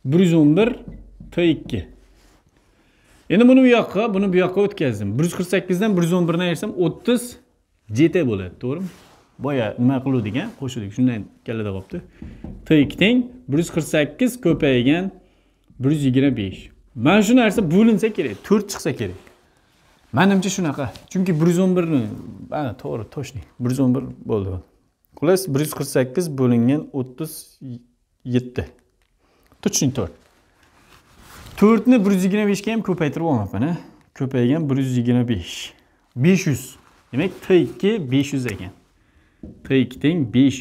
bir yuz o'n bir t ikki Endi buni bu yoqqa, buni bu yoqqa o'tkazdim. 148 dan 111 ni ayirsam 30 jt bo'ladi, to'g'rimi? Boya nima qiluvdik-a? Qo'shdik, shundan kallada qopti. T2 teng 148 ko'paygan 125. Mana shu narsa bo'linsa kerak, 4 chiqsa kerak. Menimcha shunaqa. Chunki 111 ni, mana to'g'ri, to'shni 111 bo'ldi. Xullas 148 bo'lingan 37. 4. 4 bir 125 ga ham ko'paytirib olmabman a ko'paygan bir 500. demak t 2 500 ekan t 2 teng besh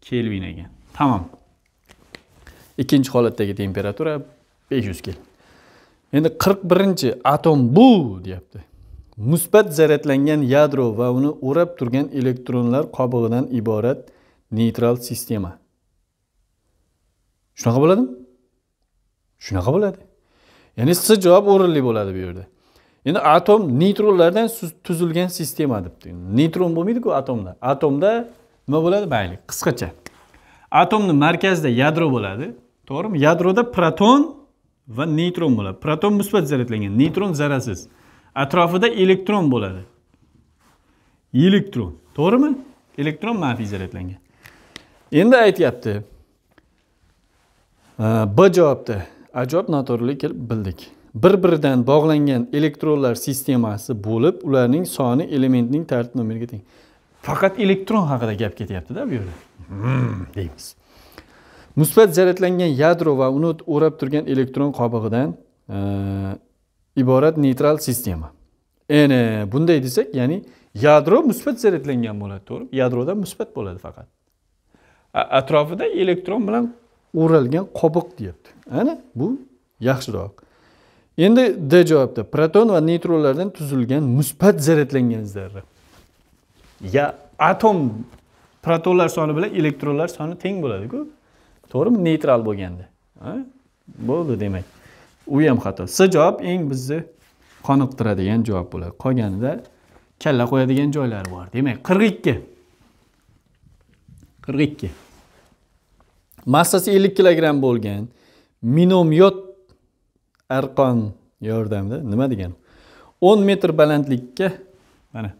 kelvin ekan Tamam. ikkinchi holatdagi temperatura 500 yuz kelvin endi 41 birinchi atom bu deyapti musbat zaryadlangan yadro va uni o'rab turgan elektronlar qobig'idan iborat neytral sistema shunaqa bo'ladimi shunaqa bo'ladi ya'ni s javob o'rinli bo'ladi bu yerda endi atom neytronlardan tuzilgan sistema debdi neytron bo'lmaydiku atomda atomda nima bo'ladi mayli qisqacha atomni markazida yadro bo'ladi to'g'rimi yadroda proton va neytron bo'ladi proton musbat zaryadlangan neytron zararsiz atrofida elektron bo'ladi elektron to'g'rimi elektron manfiy zaryadlangan endi aytyapti b javobda ajoyib noto'g'rilik kelib bildik bir biridan bog'langan elektronlar sistemasi bo'lib ularning soni elementning tartib nomeriga teng faqat elektron haqida gap ketyaptida bu yerda hmm, deymiz musbat zaryadlangan yadro va uni o'rab turgan elektron qobig'idan e, iborat neytral sistema endi bunday desak ya'ni yadro musbat zaryadlangan bo'ladi to'g'rimi yadroda musbat bo'ladi faqat atrofida elektron bilan o'ralgan qobiq deyapti ana bu yaxshiroq endi d javobda proton va neytronlardan tuzilgan musbat zaryadlangan zarra ya atom protonlar soni bilan elektronlar soni teng bo'ladiku to'g'rimi neytral bo'lganda bo'ldi demak u ham xato s javob eng bizni qoniqtiradigan javob bo'ladi qolganida kalla qo'yadigan joylari bor demak qirq ikki qirq ikki massasi 50 kilogramm bo'lgan minomyot arqon yordamida nima degan? 10 metr balandlikka mana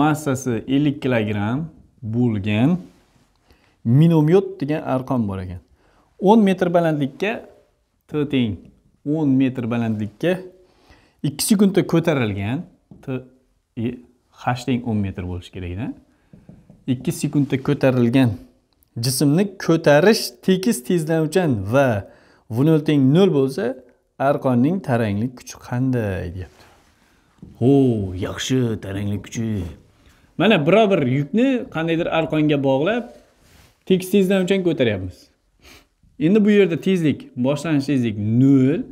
massasi 50 kg bo'lgan minomyot degan arqon bor ekan 10 metr balandlikka t teng 10 metr balandlikka 2 sekundda ko'tarilgan t h teng 10 metr bo'lishi kerak-da. 2 sekundda ko'tarilgan jismni ko'tarish tekis tezlanuvchan va v0 bo'lsa arqonning taranglik kuchi qanday deyapti ho yaxshi taranglik kuchi mana biror bir yukni qandaydir arqonga bog'lab tekis tezlanuvchan ko'taryapmiz endi bu yerda tezlik boshlanish tezlik 0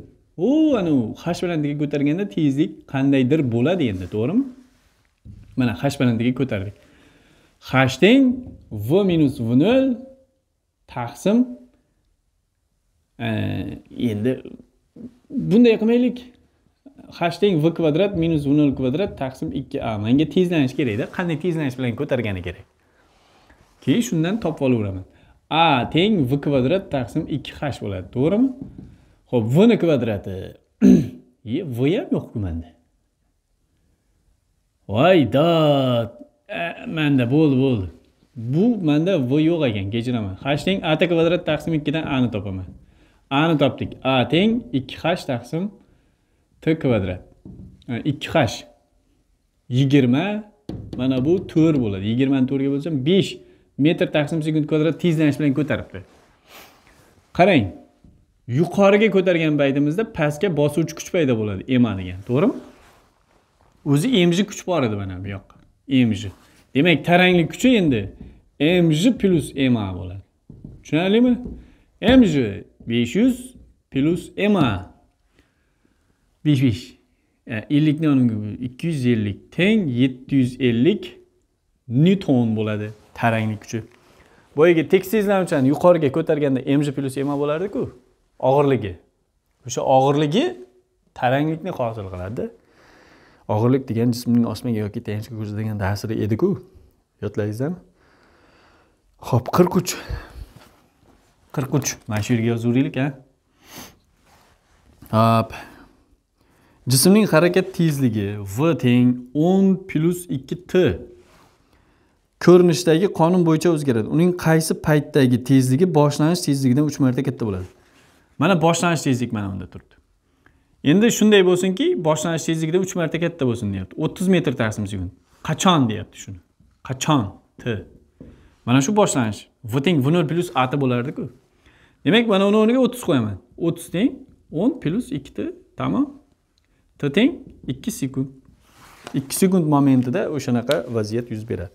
u anavi hash balandligiga ko'targanda tezlik qandaydir bo'ladi endi to'g'rimi mana hash balandligiga ko'tardik hash teng v minus v nol taqsim endi bunday qilmaylik h teng v kvadrat minus v nol kvadrat taqsim ikki a manga tezlanish kerakda qanday tezlanish bilan ko'targani kerak keyin shundan topib olaveraman a teng v kvadrat taqsim ikki h bo'ladi to'g'rimi ho'p vni kvadrati v ham yo'qku manda voy dod manda bo'ldi bo'ldi bu manda v yo'q ekan kechiraman h teng a t kvadrat taqsim ikkidan a ni topaman a ni topdik a teng ikki h taqsim t kvadrat ikki h yigirma mana bu to'rt bo'ladi yigirmani to'rtga bo'lsam besh metr taqsim sekund kvadrat tezlanish bilan ko'taribdi qarang yuqoriga ko'targan paytimizda pastga bosuvchi kuch paydo bo'ladi ema degan to'g'rimi o'zi emji kuch bor edi mana bu yoqqa emji demak taranglik kuchi endi Mg plus ma bo'ladi tushunarlimi Mg 500 plus ma 55 50 250 teng 750 newton bo'ladi taranglik kuchi boyagi tekstizlanuvchani yuqoriga ko'targanda Mg plus ma bo'lardiku og'irligi o'sha og'irligi taranglikni hosil qiladida og'irlik degan jismning osmonga yoki tayanchga ko'rsatgan ta'siri edi-ku ho'p qirq uch qirq uch mana shu yerga yozaveraylik a hop jismning harakat tezligi v teng o'n plyus ikki t ko'rinishdagi qonun bo'yicha o'zgaradi uning qaysi paytdagi tezligi boshlanish tezligidan uch marta katta bo'ladi mana boshlanish tezlik mana bunda turibdi endi shunday bo'lsinki boshlanish tezligida uch marta katta bo'lsin deyapti o'ttiz metr taqsim sekund qachon deyapti shuni qachon t mana shu boshlanish v teng v nol plyus at bo'lardiku demak mana uni o'rniga o'ttiz qo'yaman o'ttiz teng o'n plyus t tamom t teng ikki sekund ikki sekund momentida o'shanaqa vaziyat yuz beradi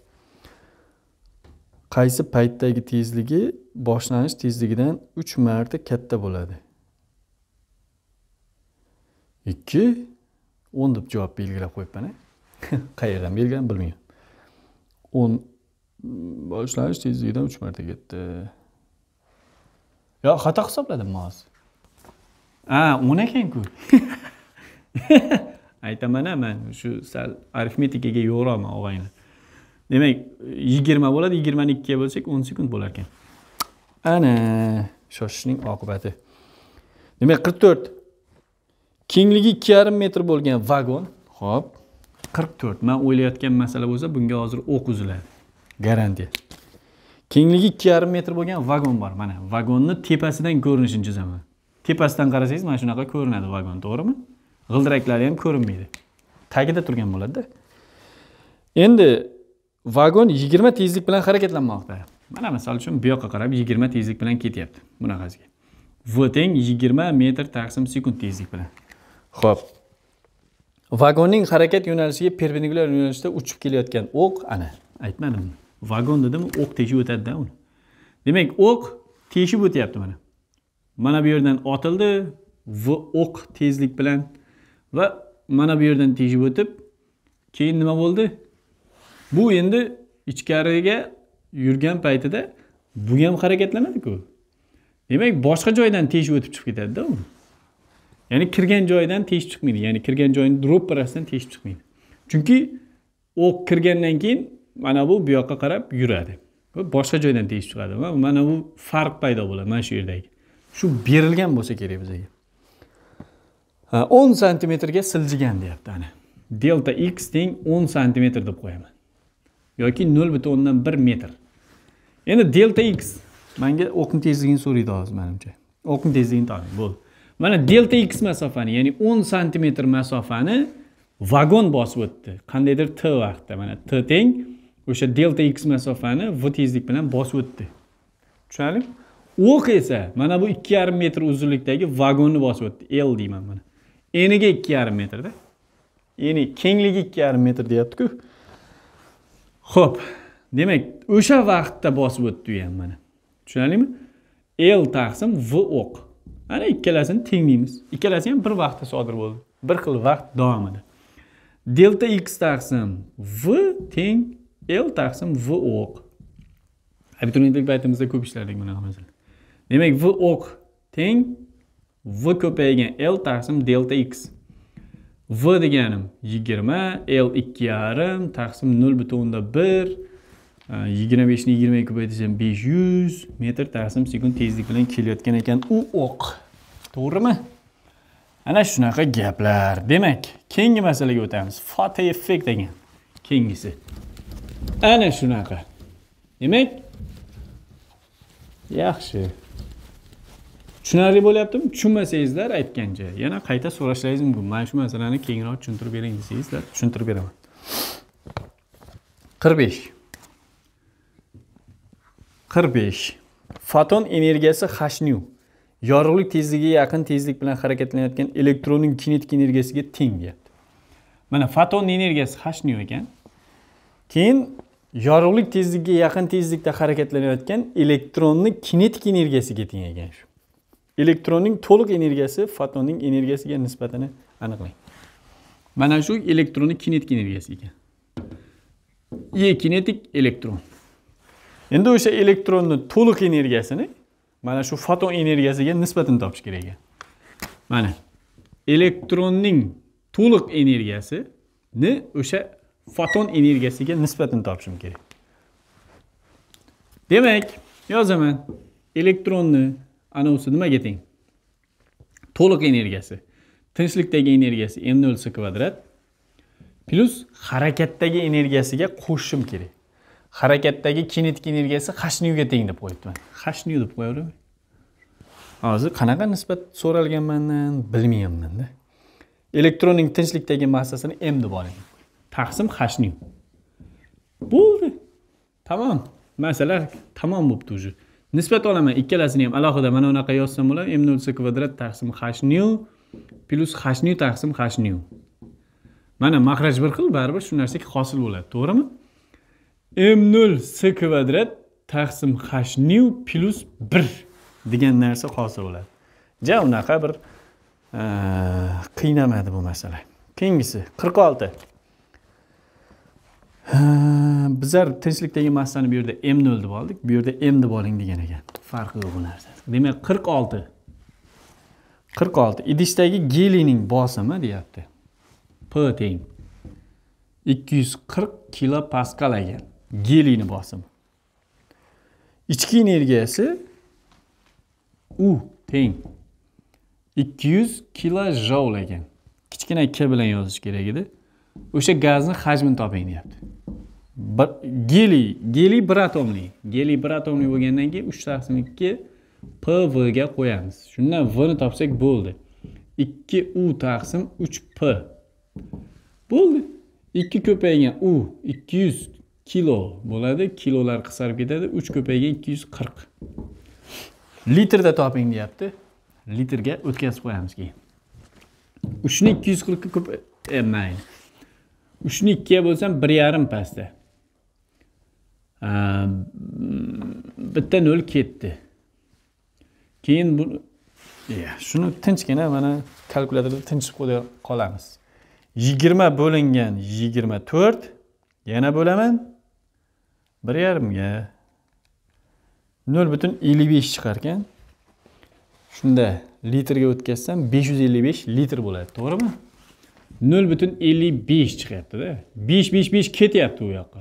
qaysi paytdagi tezligi boshlanish tezligidan uch marta katta bo'ladi ikki o'n deb javob belgilab qo'yibman qayerdan bergan bilmayman o'n mm, boshlanish tezligidan uch marta ketdi yo xato hisobladim man hozir a o'n ekanku aytaman a man shu sal arifmetikaga yo'qroqman og'ayni demak yigirma bo'ladi yigirmani ikkiga bo'lsak o'n sekund bo'lar ekan ana shoshishning oqibati demak qirq to'rt kengligi ikki yarim metr bo'lgan vagon ho'p qirq to'rt man o'ylayotgan masala bo'lsa bunga hozir o'q uziladi garantiya kengligi ikki yarim metr bo'lgan vagon bor mana vagonni tepasidan ko'rinishini chizaman tepasidan qarasangiz mana shunaqa ko'rinadi vagon to'g'rimi g'ildiraklari ham ko'rinmaydi tagida turgan bo'ladida endi vagon yigirma tezlik bilan harakatlanmoqda mana misol uchun bu yoqqa qarab yigirma tezlik bilan ketyapti bunaqasiga v teng yigirma metr taqsim sekund tezlik bilan ho'p vagonning harakat yo'nalishiga perpendikullyar yo'nalishda uchib kelayotgan o'q ana aytmadimmi vagon dedimi o'q teshib o'tadida uni demak o'q teshib o'tyapti mana mana bu yerdan otildi v o'q tezlik bilan va mana bu yerdan teshib o'tib keyin nima bo'ldi bu endi ichkariga yurgan paytida bu ham harakatlanadiku demak boshqa joydan teshib o'tib chiqib ketadida u ya'ni kirgan joyidan teshib chiqmaydi ya'ni kirgan joyini ro'parasidan teshib chiqmaydi chunki o'q kirgandan keyin mana bu bu yoqqa qarab yuradi boshqa joydan teshib chiqadi mana bu farq paydo bo'ladi mana shu yerdagi shu berilgan bo'lsa kerak bizga o'n santimetrga siljigan deyapti ana delta x teng o'n santimetr deb qo'yaman yoki nol butun o'ndan bir metr endi delta x manga o'qni tezligini so'raydi hozir manimcha o'qni tezligini toping bo'ldi mana delta x masofani ya'ni o'n santimetr masofani vagon bosib o'tdi qandaydir t vaqtda mana t teng o'sha delta x masofani v tezlik bilan bosib o'tdi tushunarli o'q esa mana bu ikki yarim metr uzunlikdagi vagonni bosib o'tdi l deyman mana eniga ikki yarim metrda ya'ni kengligi ikki yarim metr deyaptiku ho'p demak o'sha vaqtda bosib o'tdi u ham mana tushunarlimi l taqsim v o'q ana ikkalasini tenglaymiz ikkalasi ham bir vaqtda sodir bo'ldi bir xil vaqt davomida delta x taqsim v teng l taqsim v o'q abituriyentlik paytimizda ko'p ishladik bunaqa masalan demak v o'q teng v ko'paygan l taqsim delta x v deganim yigirma l ikki yarim taqsim nol butun o'nda bir yigirma beshni yigirmaga ko'paytirsam besh yuz metr taqsim sekund tezlik bilan kelayotgan ekan u o'q to'g'rimi ana shunaqa gaplar demak keyingi masalaga o'tamiz foto effekt degan keyingisi ana shunaqa demak yaxshi tushunarli bo'lyaptimi tushunmasangizlar aytgancha yana qayta so'rashlaringiz mumkin mana shu masalani keyinroq tushuntirib bering desangizlar tushuntirib beraman qirq besh 45. Foton energiyasi nu yorug'lik tezligiga yaqin tezlik bilan harakatlanayotgan elektronning kinetik energiyasiga teng deyapti. Mana foton energiyasi nu ekan. Keyin yorug'lik tezligiga yaqin tezlikda harakatlanayotgan elektronning kinetik energiyasiga teng ekan shu. Elektronning to'liq energiyasi fotonning energiyasiga nisbatini aniqlang. Mana shu elektronning kinetik energiyasi ekan. E kinetik elektron. endi o'sha elektronni to'liq energiyasini mana shu foton energiyasiga nisbatini topish kerak ekan mana elektronning to'liq energiyasini o'sha foton energiyasiga nisbatini topishim kerak demak yozaman elektronni anavisi nimaga teng to'liq energiyasi tinchlikdagi energiyasi m nol s kvadrat plyus harakatdagi energiyasiga qo'shishim kerak harakatdagi kinetik energiyasi h nyuga teng deb qo'yibdiman h nyu deb qo'yaveraman hozir qanaqa nisbat so'ralgan mandan bilmayapmanda elektronning tinchlikdagi massasini m deb oling taqsim h nyu bo'ldi tamom masala tamom bo'libdi уже nisbat olaman ikkalasini ham alohida mana unaqa yozsam bo'ladi m nol c kvadrat taqsim h nyu plyus h nyu taqsim h nyu mana mahraj bir xil baribir shu narsaga hosil bo'ladi to'g'rimi m0 s kvadrat taqsim h nu plyus 1 degan narsa hosil bo'ladi ja unaqa bir e, qiynamadi bu masala keyingisi 46 olti e, bizlar tinchlikdagi masalani bu yerda m 0 deb oldik bu yerda m deb oling degan ekan farqi yo'q bu narsa demak 46 olti qirq olti idishdagi gelining bosimi deyapti p teng ikki yuz qirq kilo paskal ekan geliyni basım. ichki energiyasi u teng 200 kilo joul ekan kichkina k bilan yozish kerak edi o'sha gazni hajmini toping deyapti Geli, geli bir atomli geliy bir atomli bo'lgandan keyin 2 taqsimlikka pvga qo'yamiz shundan vni topsak bo'ldi 2 u taqsim 3 p bo'ldi 2 ko'paygan u 200 kilo bo'ladi kilolar qisarib ketadi uch ko'paygan ikki yuz qirq litrda toping deyapti litrga o'tkazib qo'yamiz keyin uchni ikki yuz qirqqa ko'p e, mayli uchni ikkiga bo'lsam bir yarim pastda bitta nol ketdi keyin bu shuni tinchgina mana kalkulyatorda tinchib qolamiz yigirma bo'lingan yigirma to'rt yana bo'laman bir yarimga nol butun ellik besh chiqar shunda litrga o'tkazsam besh yuz ellik besh litr bo'ladi to'g'rimi nol butun ellik besh chiqyaptida besh besh besh ketyapti u yoqqa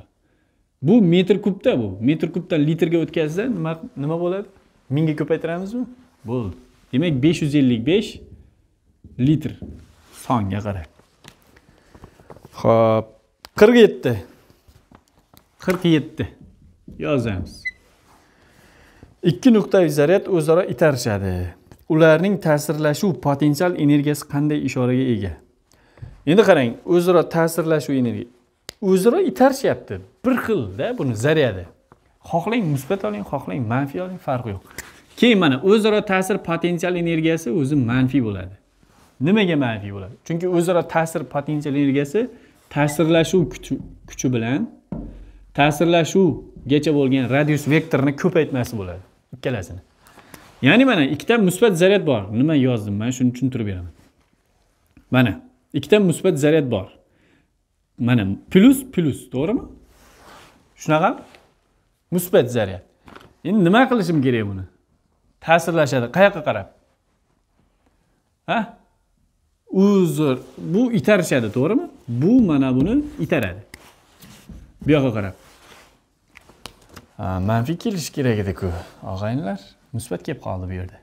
bu metr kubda bu metr kubdan litrga o'tkazsa nima nima bo'ladi mingga ko'paytiramizmi bo'ldi demak besh yuz ellik besh litr songa qarab ho'p qirq yetti qirq yetti yozamiz ikki nuqtaviy zaryad o'zaro itarishadi ularning ta'sirlashuv potensial energiyasi qanday ishoraga ega endi qarang o'zaro ta'sirlashuv energiya o'zaro itarishyapti bir xilda buni zaryadi xohlang musbat oling xohlang manfiy oling farqi yo'q keyin mana o'zaro ta'sir potensial energiyasi o'zi manfiy bo'ladi nimaga manfiy bo'ladi chunki o'zaro ta'sir potensial energiyasi ta'sirlashuv kuchi bilan ta'sirlashuv gacha bo'lgan radius vektorni ko'paytmasi bo'ladi ikkalasini ya'ni mana ikkita musbat zaryad bor nima yozdim man shuni tushuntirib beraman mana ikkita musbat zaryad bor mana plyus plyus to'g'rimi shunaqa musbat zaryad endi nima qilishim kerak buni ta'sirlashadi qayoqqa qarab ha uzr bu itarishadi to'g'rimi bu mana buni itaradi bu yoqqa qarab manfiy kelishi kerak edi-ku og'aynilar musbat kelib qoldi bu yerda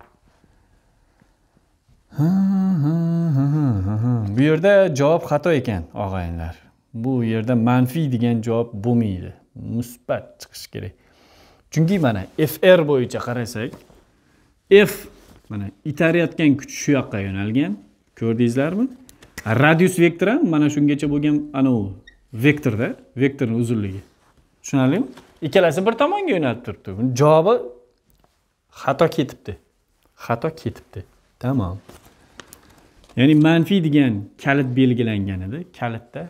bu yerda javob xato ekan og'aynilar bu yerda manfiy degan javob bo'lmaydi musbat chiqishi kerak chunki mana fr bo'yicha qarasak f mana itarayotgan kuch shu yoqqa yo'nalgan ko'rdingizlarmi radius vektori ham mana shungacha bo'lgan anavi vektorda vektorni uzunligi tushunarlimi ikkalasi bir tomonga yo'nalib turibdi javobi xato ketibdi xato ketibdi tamom ya'ni manfiy degan kalit belgilanganida kalitda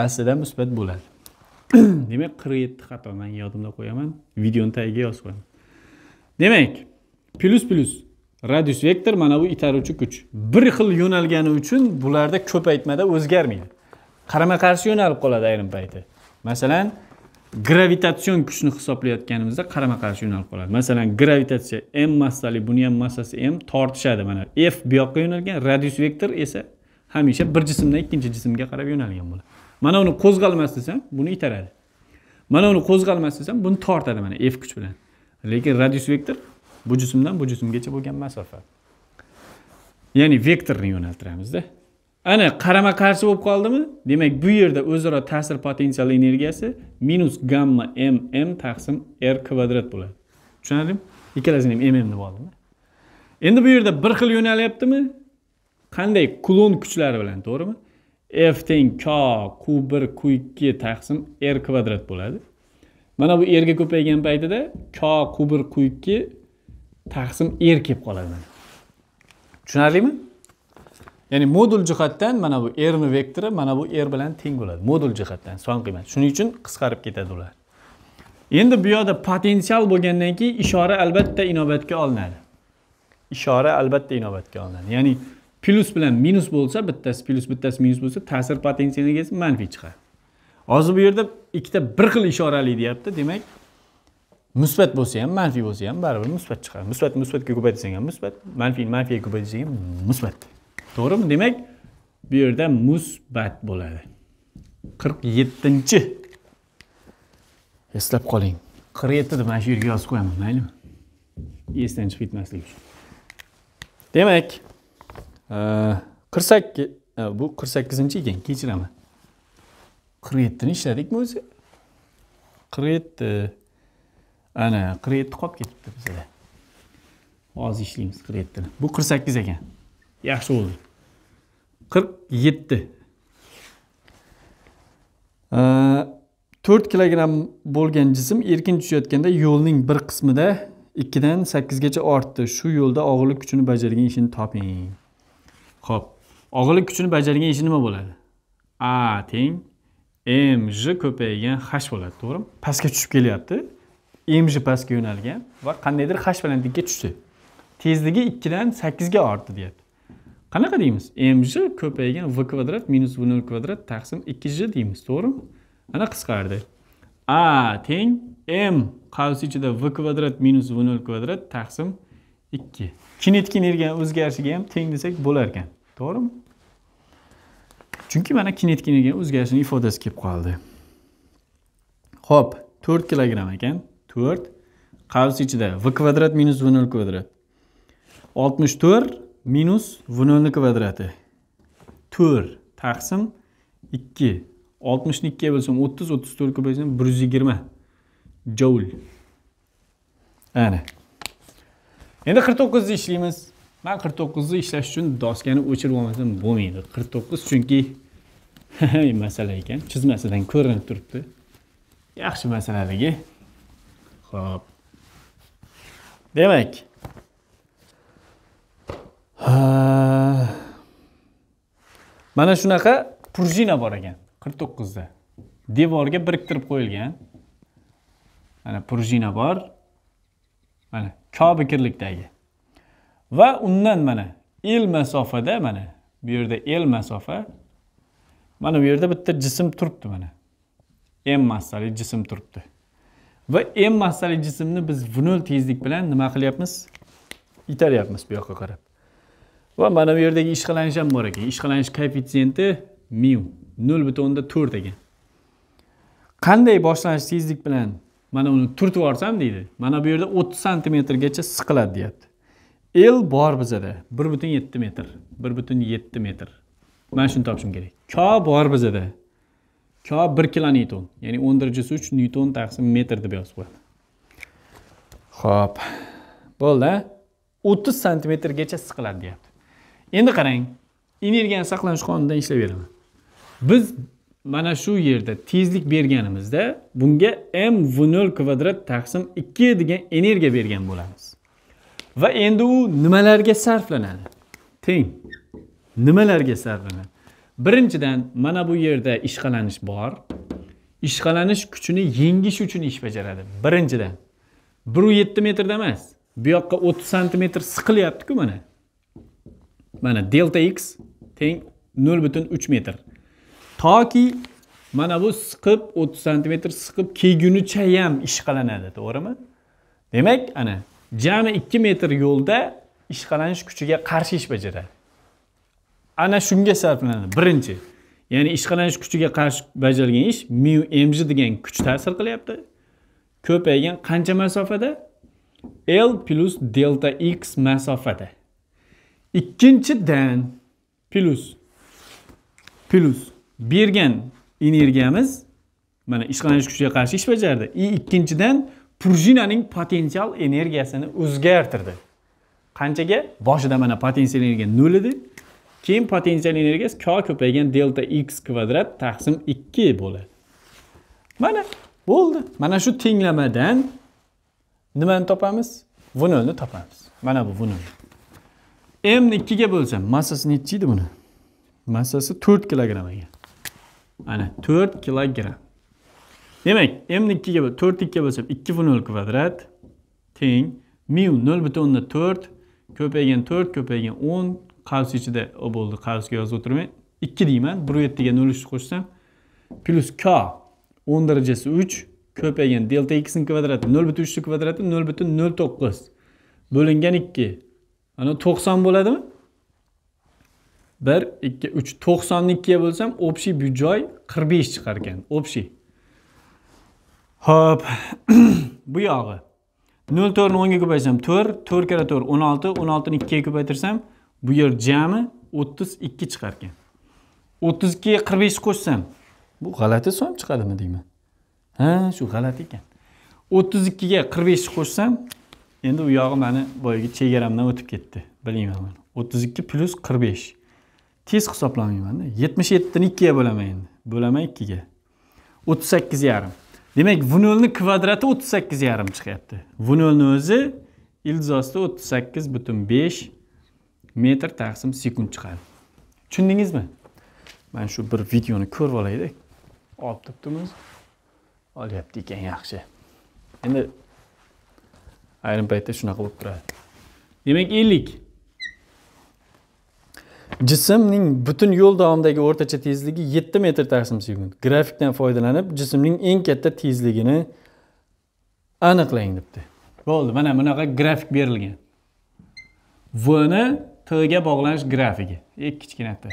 aslida musbat bo'ladi demak qirq yetti xato man yodimda qo'yaman videoni tagiga yozib qo'yaman demak plyus plyus radius vektor mana bu itaruvchi kuch bir xil yo'nalgani uchun bularda ko'paytmada o'zgarmaydi qarama qarshi yo'nalib qoladi ayrim payti masalan gravitatsion kuchni hisoblayotganimizda qarama qarshi yo'nalib qoladi masalan gravitatsiya m massali buni ham massasi m tortishadi mana f bu yoqqa yo'nalgan radius vektor esa hamisha bir jismdan ikkinchi jismga qarab yo'nalgan bo'ladi mana uni qo'zg'almas desam buni itaradi mana uni qo'zg'almas desam buni tortadi mana f kuch bilan lekin radius vektor bu jismdan bu jismgacha bo'lgan masofa ya'ni vektorni yo'naltiramizda ana qarama qarshi bo'lib qoldimi demak bu yerda o'zaro ta'sir potensial energiyasi minus gamma m m taqsim r kvadrat bo'ladi tushunarlimi ikkalasini ham mm deb oldim endi bu yerda bir xil yo'nalyaptimi qanday klon kuchlari bilan to'g'rimi f teng k q bir q ikki taqsim r kvadrat bo'ladi mana bu rga ko'paygan paytida k q bir q ikki taqsim r kelib qoladi tushunarlimi ya'ni modul jihatdan mana bu erni vektori mana bu er bilan teng bo'ladi modul jihatdan son qiymat shuning uchun qisqarib ketadi ular endi bu yoqda potensial bo'lgandan keyin ishora albatta inobatga olinadi ishora albatta inobatga olinadi ya'ni plyus bilan minus bo'lsa bittasi plyus bittasi minus bo'lsa ta'sir potensial egasi manfiy chiqadi hozir bu yerda ikkita bir xil ishorali deyapti demak musbat bo'lsa ham manfiy bo'lsa ham baribir musbat chiqadi musbat musbatga ko'paytirsang ham musbat manfiy manfiyga ko'paytirsang ham musbat to'g'rimi demak bu yerda musbat bo'ladi qirq yettinchi eslab qoling qirq yettida mana shu yerga yozib qo'yaman maylimi esdan chiqib ketmaslik uchun demak e, qirq sakkiz e, bu qirq sakkizinchi ekan kechiraman qirq yettini ishladikmi o'zi qirq yetti ana qirq yetti qolib ketibdi bizada hozir ishlaymiz qirq yettini bu qirq sakkiz ekan yaxshi bo'ldi qirq yetti to'rt kilogramm bo'lgan jism erkin tushayotganda yo'lning bir qismida ikkidan sakkizgacha ortdi shu yo'lda og'irlik kuchini bajargan ishini toping ho'p og'irlik kuchini bajargan ishi nima bo'ladi a teng mj ko'paygan h bo'ladi to'g'rimi pastga tushib kelyapti mj pastga yo'nalgan va qandaydir h balandlikka tushdi tezligi ikkidan sakkizga ortdi deyapti qanaqa deymiz mj ko'paygan v kvadrat minus v nol kvadrat taqsim ikki j deymiz to'g'rimi ana qisqardi a teng m qavs ichida v kvadrat minus v nol kvadrat taqsim ikki kinetik energiya o'zgarishiga ham teng desak bo'lar ekan to'g'rimi chunki mana kinetik energiya o'zgarishini ifodasi kelib qoldi ho'p to'rt kilogramm ekan to'rt qavs ichida v kvadrat minus v nol kvadrat oltmish to'rt minus v nolni kvadrati to'rt taqsim ikki oltmishni ikkiga bo'lsam o'ttiz o'ttiz ga ko'paysam bir yuz yigirma joul ana endi qirq to'qqizni ishlaymiz man qirq to'qqizni ishlash uchun doskani o'chirib olmasam bo'lmaydi qirq to'qqiz chunki masala ekan chizmasidan ko'rinib turibdi yaxshi masalaligi ho'p demak mana shunaqa prujina bor ekan qirq to'qqizda devorga biriktirib qo'yilgan mana prujina bor mana kobi kirlikdagi va undan mana el masofada mana bu yerda el masofa mana bu yerda bitta jism turibdi mana m massali jism turibdi va m massali jismni biz v v0 tezlik bilan nima qilyapmiz itaryapmiz bu yoqqa qarab va mana bu yerdagi ishqalanish ham bor ekan ishqalanish koeffitsiyenti mu nol butun o'nda to'rt ekan qanday boshlanish tezlik bilan mana uni turtib yuborsam deydi mana bu yerda o'ttiz santimetrgacha siqiladi deyapti l bor bizada bir butun yetti metr bir butun yetti metr mana shuni topishim kerak k bor bizada k bir kilonewton ya'ni o'n darajasi uch newton taqsim metr deb yozib qo'yadi ho'p bo'ldi o'ttiz santimetrgacha siqiladi deyapti endi qarang energiyani saqlanish qonunidan ishlab beraman biz mana shu yerda tezlik berganimizda bunga m v 0 kvadrat taqsim 2 degan energiya bergan bo'lamiz va endi u nimalarga sarflanadi teng nimalarga sarflanadi birinchidan mana bu yerda ishqalanish bor ishqalanish kuchini yengish uchun ish bajaradi birinchidan bir u yetti metrda emas bu yoqqa o'ttiz santimetr siqilyaptiku mana mana delta x teng nol butun uch metr toki mana bu siqib o'ttiz santimetr siqib kelgunicha ham ish qilinadi to'g'rimi demak ana jami ikki metr yo'lda ishqalanish kuchiga qarshi ish bajaradi ana shunga sarflanadi birinchi ya'ni ishqalanish kuchiga qarshi bajargan ish mu mg degan kuch ta'sir qilyapti ko'paygan qancha masofada l plyus delta x masofada ikkinchidan plus plus bergan energiyamiz mana ishqalanish kuchiga qarshi ish bajardi и ikkinchidan prujinaning potensial energiyasini o'zgartirdi qanchaga boshida mana potensial energiya nol edi keyin potensial energiyasi k ko'paygan delta x kvadrat taqsim ikki bo'ladi mana bo'ldi mana shu tenglamadan nimani topamiz v nolni topamiz mana bu v nol m ni ikkiga bo'lsa massasi nechi edi buni massasi to'rt kilogramm ekan ana to'rt kilogramm demak m ni ikkiga to'rt ikkiga bo'lsa ikki v nol kvadrat teng mu nol butun o'ndan to'rt ko'paygan to'rt ko'paygan o'n qavs ichida bo'ldi qavsga yozib o'tirmang ikki deyman bir yettiga nol uchni qo'shsam plyus k o'n darajasi uch ko'paygan delta xni kvadrati nol butun uchni kvadrati nol butun nol to'qqiz bo'lingan ikki mana to'qson bo'ladimi bir ikki uch to'qsonni ikkiga bo'lsam общий byudjoy qirq besh chiqar ekan общий ho'p bu yog'i nol to'rtni o'nga ko'paysam to'rt to'rt karra to'rt o'n olti o'n oltini ikkiga ko'paytirsam bu yer jami o'ttiz ikki chiqar ekan o'ttiz ikkiga qirq beshni qo'shsam bu g'alati son chiqadimi deyman ha shu g'alati ekan o'ttiz ikkiga qirq beshni qo'shsam endi u yog'i mani boyagi chegaramdan o'tib ketdi bilmayman 32 o'ttiz ikki plyus qirq besh tez hisoblamayman yetmish yettini ikkiga bo'laman endi bo'laman ikkiga o'ttiz sakkiz yarim demak v nolni kvadrati o'ttiz sakkiz yarim chiqyapti v nolni o'zi iltizosida o'ttiz sakkiz butun besh metr taqsim sekund chiqadi tushundingizmi mana shu bir videoni ko'rib olaylik olib turibdimiz olyapti ekan yaxshi endi ayrim paytda shunaqa bo'lib turadi demak ellik jismning butun yo'l davomidagi o'rtacha tezligi yetti metr tarsim sekund grafikdan foydalanib jismning eng katta tezligini aniqlang debdi bo'ldi mana bunaqa grafik berilgan vni tga bog'lanish grafigi eng kichkinata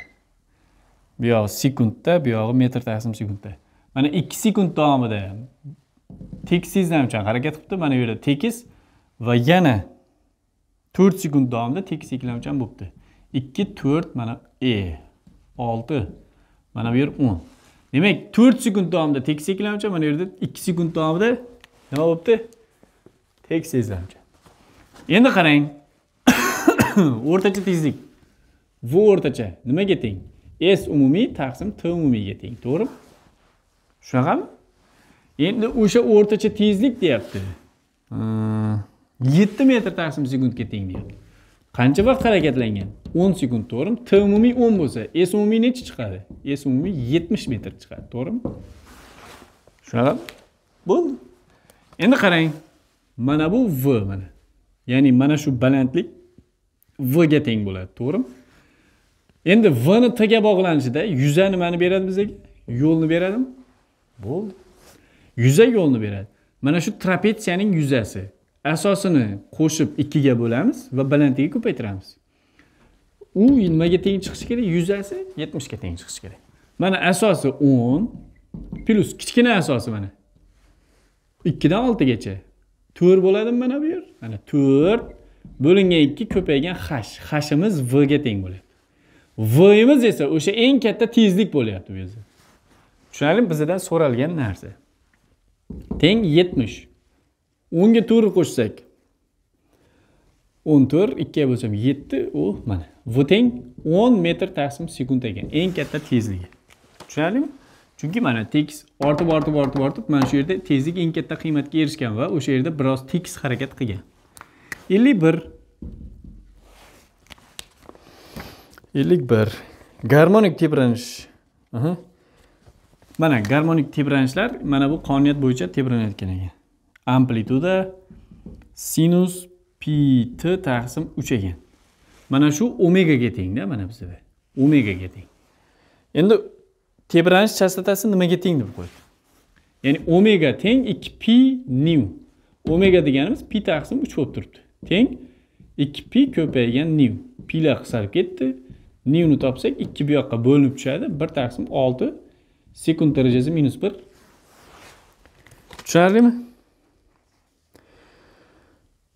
bu yog'i sekundda bu yog'i metr tarsim sekundda mana ikki sekund davomida tekis tekisizlamchan harakat qilibdi mana bu yerda tekis va yana 4 sekund davomida tekis ikkilamchan bo'libdi 2 4 mana e 6 mana bu yer 10 demak 4 sekund davomida tekis ikkilamchan mana bu yerda 2 sekund davomida nima bo'libdi tekis ikkilamchan endi qarang o'rtacha tezlik v o'rtacha nimaga teng s umumiy taqsim t umumiyga teng to'g'rimi shunaqami endi o'sha o'rtacha tezlik deyapti yetti metr taqsim sekundga teng deyapti qancha vaqt harakatlangan o'n sekund to'g'rimi t umumiy o'n bo'lsa s umumiy necha chiqadi s umumiy yetmish metr chiqadi to'g'rimi Shunaqa. bo'ldi endi qarang mana bu v mana ya'ni mana shu balandlik v ga teng bo'ladi to'g'rimi endi v ni t ga bog'lanishida yuza nimani beradi bizga yo'lni beradimi bo'ldi yuza yo'lni beradi mana shu trapetsiyaning yuzasi asosini qo'shib ikkiga bo'lamiz va balandligi ko'paytiramiz u nimaga teng chiqishi kerak yuzasi yetmishga teng chiqishi kerak mana asosi o'n plyus kichkina asosi mana ikkidan oltigacha to'rt bo'ladimi mana bu yer mana to'rt bo'lingan ikki ko'paygan hash hashimiz vga teng bo'ladi vimiz esa o'sha eng katta tezlik bo'lyapti bu yerda tushunarlimi bizdan so'ralgan narsa teng yetmish o'nga to'rtni qo'shsak o'n to'rt ikkiga bo'lsam yetti u mana bu teng o'n metr taqsim sekund ekan eng katta tezligi tushunarlimi chunki mana tekis ortib ortib ortib ortib mana shu yerda tezlik eng katta qiymatga erishgan va o'sha yerda biroz tekis harakat qilgan ellik bir ellik bir garmonik tebranish mana garmonik tebranishlar mana bu qonuniyat bo'yicha tebranayotgan ekan amplituda sinus pi t taqsim 3 ekan mana shu omega ga tengda mana bizda ga teng endi tebranish chastotasi nimaga teng deb qo'ydik ya'ni omega teng 2 pi nu omega deganimiz pi taqsim 3 bo'lib turibdi teng 2 pi ko'paygan nu Pi lar qisalib ketdi Nu ni topsak 2 bu yoqqa bo'linib tushadi 1 taqsim 6 sekund darajasi minus 1 tushunarlimi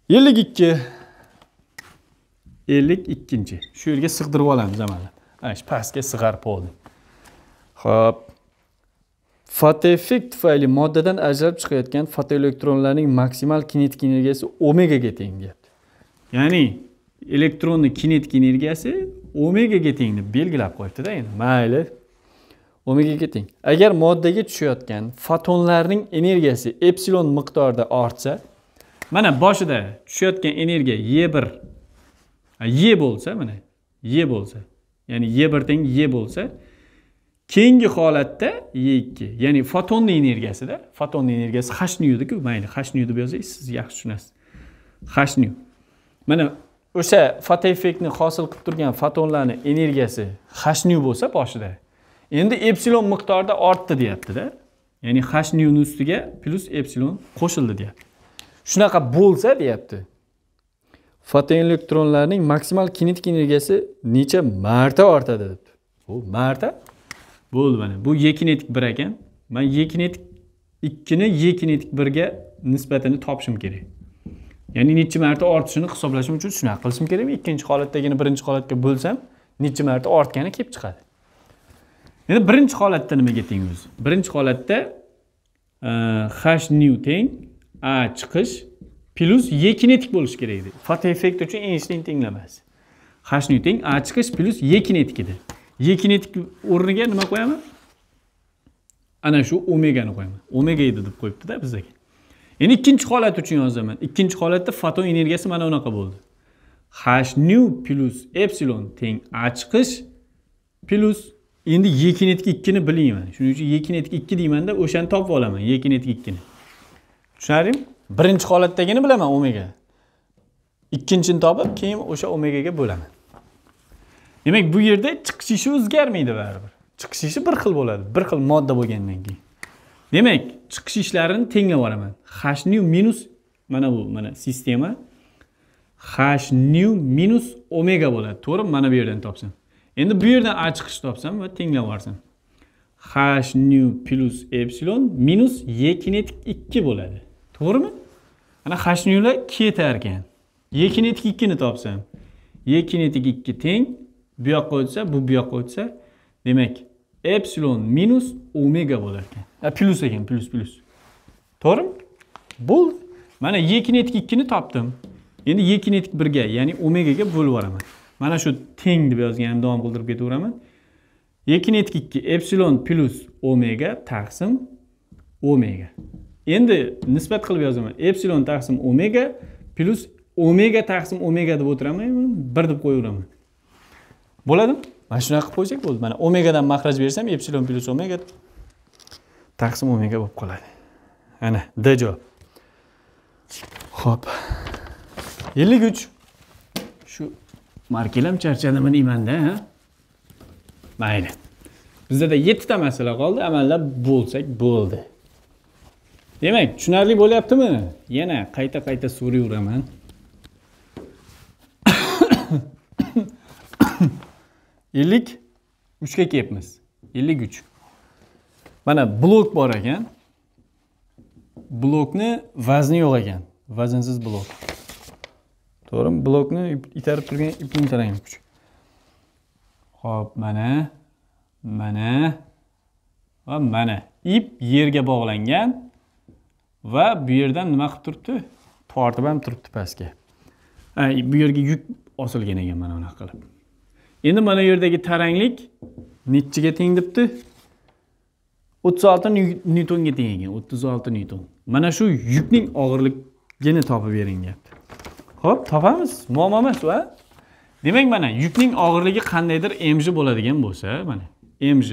52 ikki ellik shu yerga sig'dirib olamiz amalni ana shu pastga sig'arib bo'ldi ho'p fotoeffekt tufayli moddadan ajralib chiqayotgan fotoelektronlarning maksimal kinetik energiyasi omegaga teng deyapti ya'ni elektronni kinetik energiyasi omegaga teng deb belgilab qo'yibdida endi mayli omegaga teng agar moddaga tushayotgan fotonlarning energiyasi epsilon miqdorida ortsa mana boshida tushayotgan energiya e bir e bo'lsa mana e bo'lsa ya'ni e bir teng e bo'lsa keyingi holatda e ikki ya'ni fotonni energiyasida fotonni energiyasi hashnyudiku mayli nu deb yozaysiz siz yaxshi tushunasiz nu. mana o'sha foto effektni hosil qilib turgan fotonlarni energiyasi hashnyu bo'lsa boshida endi epsilon miqdorida ortdi deyaptida ya'ni nu ustiga plyus epsilon qo'shildi deyapti shunaqa bo'lsa deyapti fotoelektronlarning maksimal kinetik energiyasi necha marta ortadi debdi bu marta bo'ldi mana bu e kinetik bir ekan man e kinetik ikkini e kinetik birga nisbatini topishim kerak ya'ni necha marta ortishini hisoblashim uchun shunaqa qilishim kerakmi ikkinchi holatdagini birinchi holatga bo'lsam necha marta ortgani kelib chiqadi endi birinchi holatda nimaga teng o'zi birinchi holatda h nu teng chiqish plyus e kinetik bo'lishi kerak edi fat effekt uchun eynshteyn tenglamasi hashni teng a chiqish plyus e kinetik edi e kinetik o'rniga nima qo'yaman ana shu omegani qo'yaman omega edi deb qo'yibdida bizdaga endi ikkinchi holat uchun yozaman ikkinchi holatda foton energiyasi mana unaqa bo'ldi h nu plyus epsilon teng a chiqish plyus endi e kinetik ikkini bilayman shuning uchun e kinetik ikki deymanda o'shani topib olaman e kinetik ikkini tushunarlimi birinchi holatdagini bilaman omega ikkinchini topib keyin o'sha omegaga bo'laman demak bu yerda chiqishishi o'zgarmaydi baribir chiqishishi bir xil bo'ladi bir xil modda bo'lgandan keyin demak chiqish ishlarini tenglab olaman h new minus mana bu mana sistema h new minus omega bo'ladi to'g'rimi mana bu yerdan topsam endi bu yerdan a chiqish topsam va tenglab yuborsam h nu plyus epsilon minus e kinetik ikki bo'ladi to'g'rimi ana hashniylar ketar ekan e kinetik ikkini topsam e kinetik ikki teng bu yoqqa o'tsa bu bu yoqqa o'tsa demak epsilon minus omega bo'lar ekan plus ekan plus plus to'g'rimi bo'ldi mana e kinetik ikkini topdim endi e kinetik birga ya'ni omegaga bo'lib yuboraman mana shu teng deb yozganimni davom qildirib ketaveraman e kinetik ikki epsilon plus omega taqsim omega endi nisbat qilib yozaman epsilon taqsim omega plyus omega taqsim omega deb o'tiramanmi bir deb qo'yaveraman bo'ladimi mana shunaqa qilib qo'ysak bo'ldi mana omegadan maxraj bersam epsilon plyus omega taqsim omega bo'lib qoladi ana d javob ho'p ellik uch shu markel ham charchadimi deymanda ha mayli bizada yettita masala qoldi amallab bo'lsak bo'ldi demak tushunarli bo'lyaptimi yana qayta qayta so'rayveraman ellik uchga kelyapmiz ellik uch mana blok bor ekan blokni vazni yo'q ekan vaznsiz blok to'g'rimi blokni itarib turgan ipning tarang kuch ho'p mana mana va mana ip yerga bog'langan va bu yerdan nima qilib turibdi tortib ham turibdi pastga bu yerga yuk osilgan ekan mana bunaqa qilib endi mana bu yerdagi taranglik nechiga teng debdi o'ttiz olti newtonga teng ekan o'ttiz olti newton mana shu yukning og'irligini topib berilyapti ho'p topamiz muammo emas va demak mana yukning og'irligi qandaydir mj bo'ladigan bo'lsa mana mj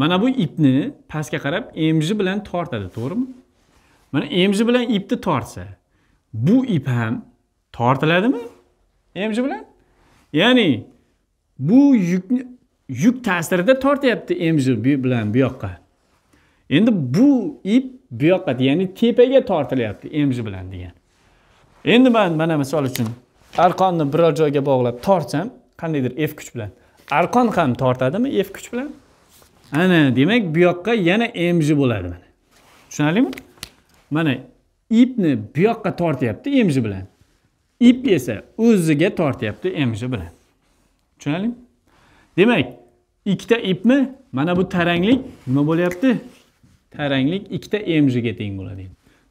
mana bu ipni pastga qarab mj bilan tortadi to'g'rimi mana emchi bilan ipni tortsa bu ip ham tortiladimi emchi bilan ya'ni bu yukni yuk ta'sirida tortyapti emchi bilan bu yoqqa endi bu ip bu yoqqa ya'ni tepaga tortilyapti emchi bilan degan endi man mana misol uchun arqonni biror joyga bog'lab tortsam qandaydir f kuch bilan arqon ham tortadimi f kuch bilan ana demak bu yoqqa yana mg bo'ladi mana tushunarlimi mana ipni bu yoqqa tortyapti emchi bilan ip esa o'ziga tortyapti emchi bilan tushunarlimi demak ikkita ipni mana bu taranglik nima bo'lyapti taranglik ikkita emjiga teng bo'ladi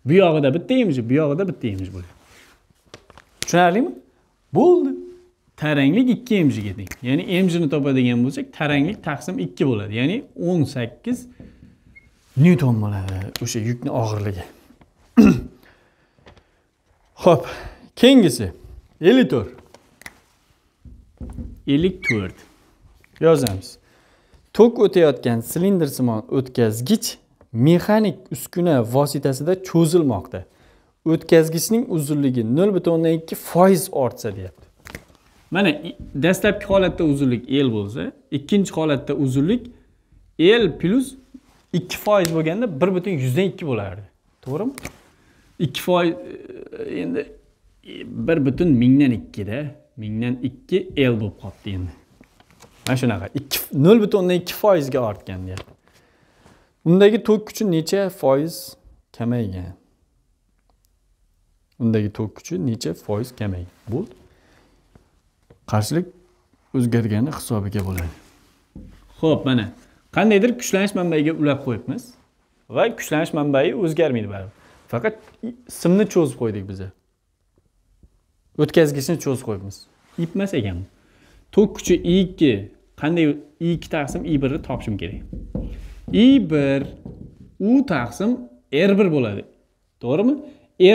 bu yog'ida bitta emchi bu yog'ida bitta emchi bo'ladi tushunarlimi bo'ldi taranglik ikki emjiga teng ya'ni emjini topadigan bo'lsak taranglik taqsim ikki bo'ladi ya'ni o'n sakkiz nyuton bo'ladi o'sha yukni og'irligi ho'p keyingisi ellik to'rt ellik to'rt yozamiz tok o'tayotgan silindrsimon o'tkazgich mexanik uskuna vositasida cho'zilmoqda o'tkazgichning uzunligi nol butun o'ndan ikki foiz ortsa deyapti mana dastlabki holatda uzunlik l bo'lsa ikkinchi holatda uzunlik l plyus ikki foiz bo'lganda bir butun yuzdan ikki bo'lardi to'g'rimi ikki foiz e, endi e, bir butun mingdan ikkida mingdan ikki l bo'lib qolibdi endi mana shunaqa ikki nol butun o'ndan ikki foizga ortgan deyapti undagi tok kuchi necha foiz kamaygan undagi tok kuchi necha foiz kamaygan bo'ldi qarshilik o'zgargani hisobiga bo'ladi ho'p mana qandaydir kuchlanish manbayiga ulab qo'yibmiz va kuchlanish manbai o'zgarmaydi baribir faqat simni cho'zib qo'ydik biza o'tkazgichni cho'zib qo'yibmiz ip emas ekan tok kuchi i ikki qanday i ikki taqsim i birni topishim kerak i bir u taqsim r bir bo'ladi to'g'rimi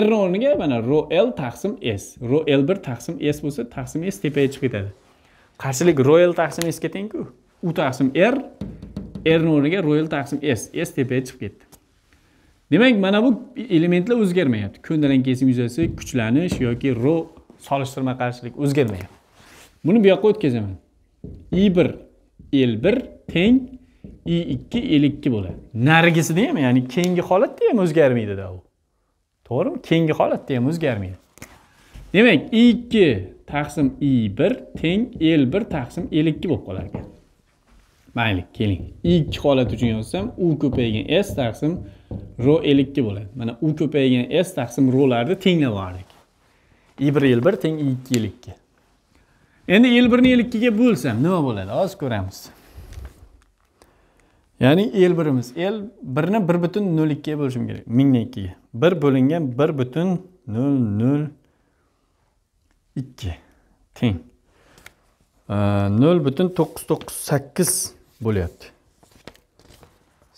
rni o'rniga mana ro l taqsim s ro l bir taqsim s bo'lsa taqsim s tepaga chiqib ketadi qarshilik ro l taqsim sga tengku u taqsim r rni o'rniga ro l taqsim s s tepaga chiqib ketdi Demek bana bu elementler uzgarma yaptı. kesim yüzeysi küçüleniş ya ki ro salıştırma karşılık uzgarma yaptı. Bunu bir akut I1, il 1 teng, 2 il 2 bula. Nergisi değil mi? Yani kengi halat diye mi uzgarmaydı da o? Doğru mu? Kengi halat diye mi uzgarmaydı? Demek İ2 taksım İ1 teng, il 1 taksım il 2 bu Mayli, Maylik, I2 halat için yazsam, U köpeğin S taksım ro l ikki bo'ladi mana u ko'paygan s taqsim rolarni tenglab yubordik i bir l bir teng i ikki l ikki endi l birni l ikkiga bo'lsam nima bo'ladi hozir ko'ramiz ya'ni l birimiz l birni bir butun nol ikkiga bo'lishim kerak mingni ikkiga bir bo'lingan bir butun nol nol ikki teng nol butun to'qqiz to'qqiz sakkiz bo'lyapti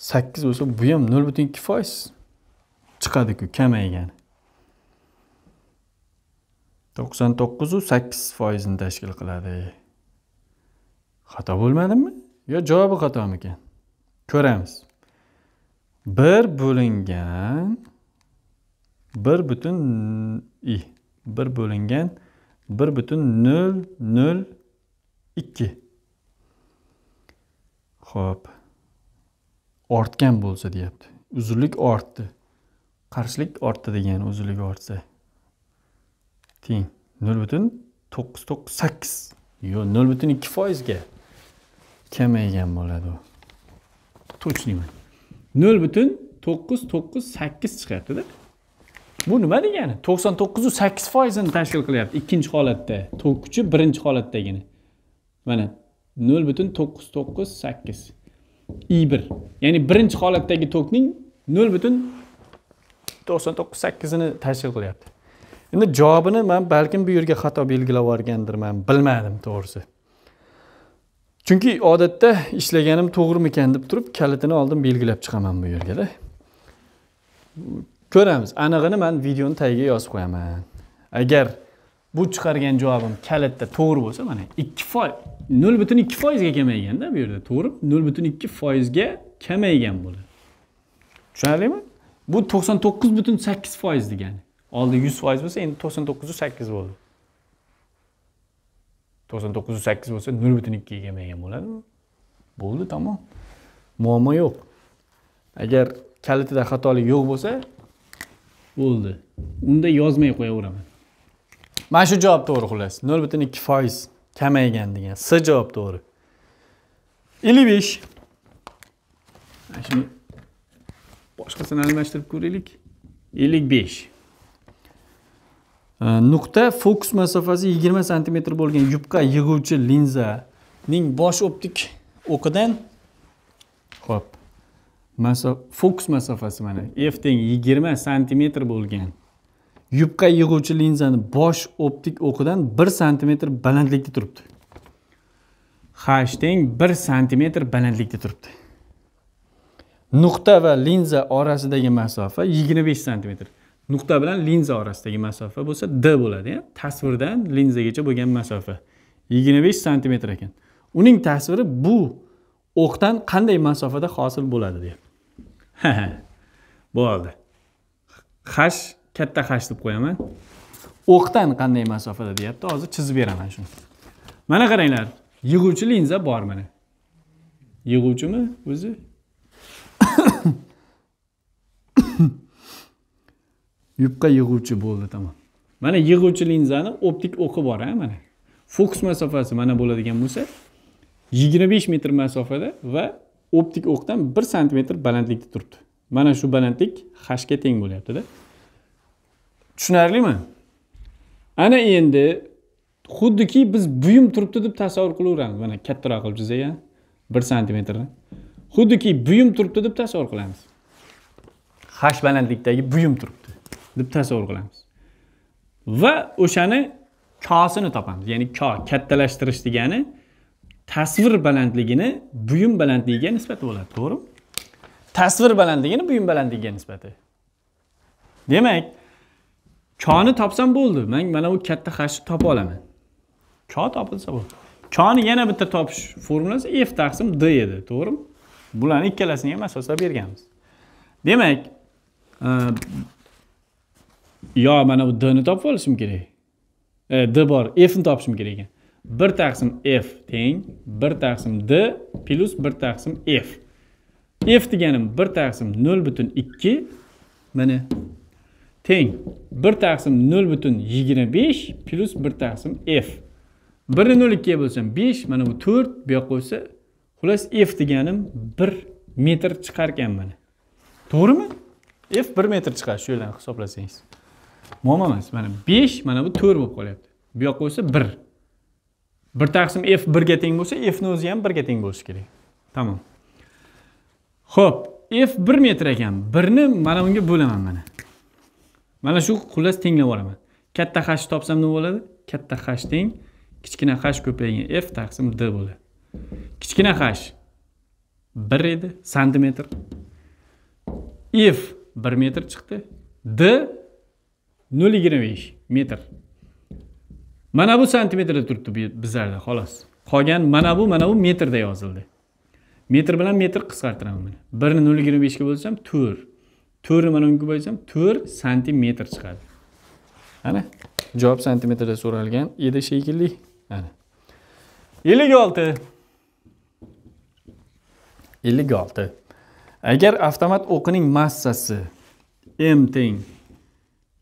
sakkiz bo'lsa bu ham nol butun ikki foiz chiqadiku kamaygani to'qson to'qqizu sakkiz foizini tashkil qiladi xato bo'lmadimi yo javobi xatomikan ko'ramiz bir bo'lingan bir butun i bir bo'lingan bir butun nol nol ikki ho'p ortgan bo'lsa deyapti uzunlik ortdi qarshilik ortdi degani uzunlik ortsa teng nol butun to'qqiz to'qqiz sakkiz yo'q nol butun ikki foizga kamaygan bo'ladi u точныйman nol butun to'qqiz to'qqiz sakkiz chiqyaptida bu nima degani to'qson to'qqizu sakkiz foizini tashkil qilyapti ikkinchi holatda to'qqichu birinchi holatdagini mana nol butun to'qqiz to'qqiz sakkiz i bir ya'ni birinchi holatdagi tokning nol butun to'qson to'qqiz sakkizini tashkil qilyapti endi javobini man balkim bu yerga xato belgilab yuborgandirman bilmadim to'g'risi chunki odatda ishlaganim to'g'rimikan deb turib kalitini oldin belgilab chiqaman bu yergada ko'ramiz anig'ini man videoni tagiga yozib qo'yaman agar bu chiqargan javobim kalitda to'g'ri bo'lsa mana ikki foiz nol butun ikki foizga kamayganda bu yerda to'g'ri nol butun ikki foizga kamaygan bo'ladi tushunarlimi bu to'qson to'qqiz butun sakkiz foiz degani oldin yuz foiz bo'lsa endi to'qson to'qqizu sakkiz bo'ldi to'qson to'qqizu sakkiz bo'lsa nol butun ikkiga kamaygan bo'ladimi bo'ldi tamom muammo yo'q agar kalitida xatolik yo'q bo'lsa bo'ldi unda yozmay qo'yaveraman mana shu javob to'g'ri xullas nol butun ikki foiz kamaygan degan s javob to'g'ri ellik besh şimdi boshqasini almashtirib ko'raylik ellik besh nuqta fokus masofasi yigirma santimetr bo'lgan yupqa yig'uvchi linzaning bosh optik o'qidan ho'p fokus masofasi mana f teng yigirma santimetr bo'lgan yupqa yig'uvchi linzani bosh optik o'qidan 1 santimetr balandlikda turibdi h teng 1 santimetr balandlikda turibdi nuqta va linza orasidagi masofa 25 santimetr nuqta bilan linza orasidagi masofa bo'lsa d bo'ladi ya tasvirdan linzagacha bo'lgan masofa 25 santimetr ekan uning tasviri bu o'qdan qanday masofada hosil bo'ladi deyapti bo'ldi hash katta hash deb qo'yaman o'qdan qanday masofada deyapti hozir chizib beraman shuni mana qaranglar yig'uvchi linza bor mana yig'uvchimi o'zi yupqa yig'uvchi bo'ldi tamom mana yig'uvchi linzani optik o'qi bor a mana fokus masofasi mana bo'ladigan bo'lsa yigirma besh metr masofada va optik o'qdan bir santimetr balandlikda turibdi mana shu balandlik hashga teng bo'lyaptida tushunarlimi ana endi xuddiki biz buyum turibdi deb tasavvur qilaveramiz mana kattaroq qilib chizaga bir santimetrni xuddiki buyum turibdi deb tasavvur qilamiz hash balandlikdagi buyum turibdi deb tasavvur qilamiz va o'shani kosini topamiz ya'ni ko kattalashtirish degani tasvir balandligini buyum balandligiga nisbati bo'ladi to'g'rimi tasvir balandligini buyum balandligiga nisbati demak koni topsam bo'ldi man mana bu katta hashni topib olaman ko topilsa bo'ldi koni yana bitta topish formulasi f taqsim d edi to'g'rimi bularni ikkalasini ham asosda berganmiz demak e, yo mana bu dni topib olishim kerak e, d bor fni topishim kerak ekan bir taqsim f teng bir taqsim d plyus bir taqsim f f deganim bir taqsim nol butun ikki mana teng bir taqsim nol butun yigirma besh plyus bir taqsim f birni nol ikkiga bo'lsam besh mana bu to'rt bu yoqqa bo'lsa xullas f deganim bir metr chiqar ekan mana to'g'rimi f bir metr chiqadi shu yerdan hisoblasangiz muammo emas mana besh mana bu to'rt bo'lib qolyapti bu yoqqa bo'lsa bir bir taqsim f birga teng bo'lsa fni o'zi ham birga teng bo'lishi kerak tamom ho'p f bir metr ekan birni mana bunga bo'laman mana mana shu xullas tenglab olaman katta hash topsam nima bo'ladi katta hash teng kichkina hash ko'paygan f taqsim d bo'ladi kichkina hash bir edi santimetr f bir metr chiqdi d nol yigirma besh metr mana bu santimetrda turibdi bizlarda xolos qolgan mana bu mana bu metrda yozildi metr bilan metr qisqartiraman birni nol yigirma beshga bo'lsam to'rt to'rtni mana bunga bo'lsam to'rt santimetr chiqadi ana javob santimetrda so'ralgan edi shekilli ana ellik olti ellik olti agar avtomat o'qining massasi m teng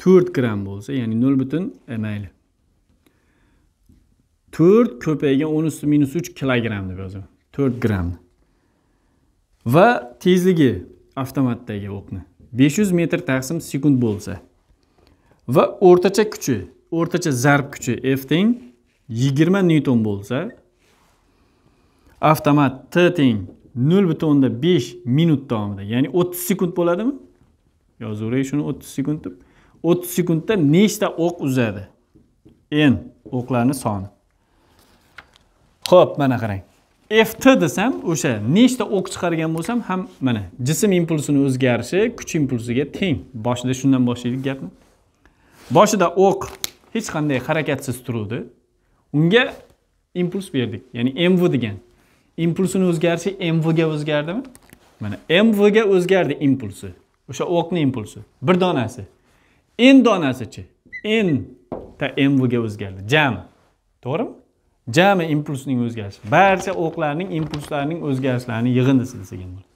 to'rt gramm bo'lsa ya'ni nol butun e, mayli to'rt ko'paygan o'n usti minus uch kilogramm deb yozaman to'rt gramm va tezligi avtomatdagi o'qni 500 metr taqsim sekund bo'lsa va o'rtacha kuchi o'rtacha zarb kuchi f teng 20 newton bo'lsa avtomat t teng 0.5 minut davomida ya'ni 30 sekund bo'ladimi yozaveray shuni 30 sekund deb 30 sekundda nechta o'q uzadi n o'qlarni soni ho'p mana qarang ft desam o'sha nechta o'q chiqargan bo'lsam ham mana jism impulsini o'zgarishi kuch impulsiga teng boshida shundan boshlaylik gapni boshida o'q hech qanday harakatsiz turuvdi unga impuls berdik ya'ni mv degan impulsini o'zgarishi ga o'zgardimi mana ga o'zgardi impulsi o'sha o'qni impulsi bir donasi n donasichi n ta mv ga o'zgardi jami to'g'rimi jami impulsning o'zgarishi barcha o'qlarning impulslarning o'zgarishlarini yig'indisi desak bo'ladi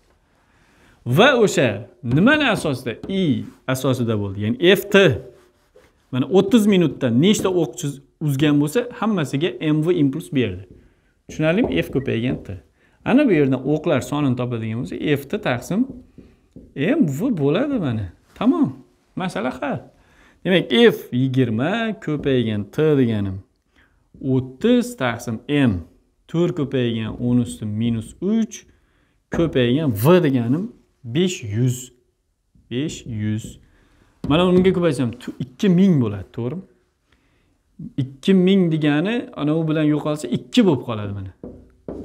va o'sha nimani asosida i asosida bo'ldi ya'ni ft mana o'ttiz minutda nechta o'q uzgan bo'lsa hammasiga mv impuls berdi tushunarlimi f ko'paygan t ana bu yerdan o'qlar sonini topadigan bo'lsa ft taqsim mv bo'ladi mana tamom masala hal demak f yigirma ko'paygan t deganim 30 taqsim m 4 ko'paygan 10 ustun minus 3 ko'paygan v deganim 500 500 mana unga ko'paysam 2000 bo'ladi to'g'rimi 2000 degani ana u bilan yo'qolsa 2 bo'lib qoladi mana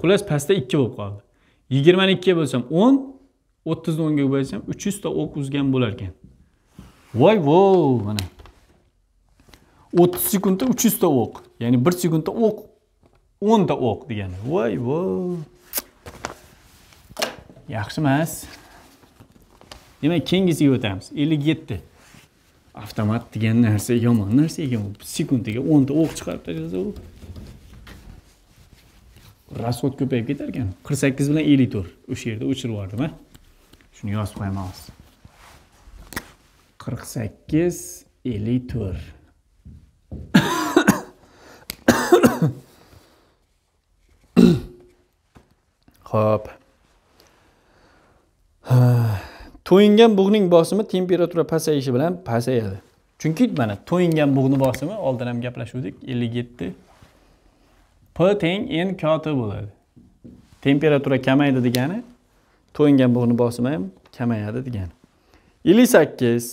xullas pastda 2 bo'lib qoldi 22 bo'lsam 10 30ni 10 ga ko'paytirsam 300ta o'q uzgan bo'lar ekan voy vo mana 30 sekundda 300ta o'q ya'ni bir sekundda o'q o'nta o'q degani voy voy yaxshi emas demak keyingisiga o'tamiz ellik yetti avtomat degan narsa yomon narsa ekan sekundiga o'nta o'q chiqarib tashlasa u расход ko'payib ketar ekan qirq sakkiz bilan ellik to'rt o'sha yerda o'chirib yubordim a shuni yozib qo'yaman hozir qirq sakkiz ellik to'rt ho'p to'yingan bug'ning bosimi temperatura pasayishi bilan pasayadi chunki mana to'yingan bug'ni bosimi oldin ham gaplashuvdik ellik yetti p teng n kt bo'ladi temperatura kamaydi degani to'yingan bug'ni bosimi ham kamayadi degani ellik sakkiz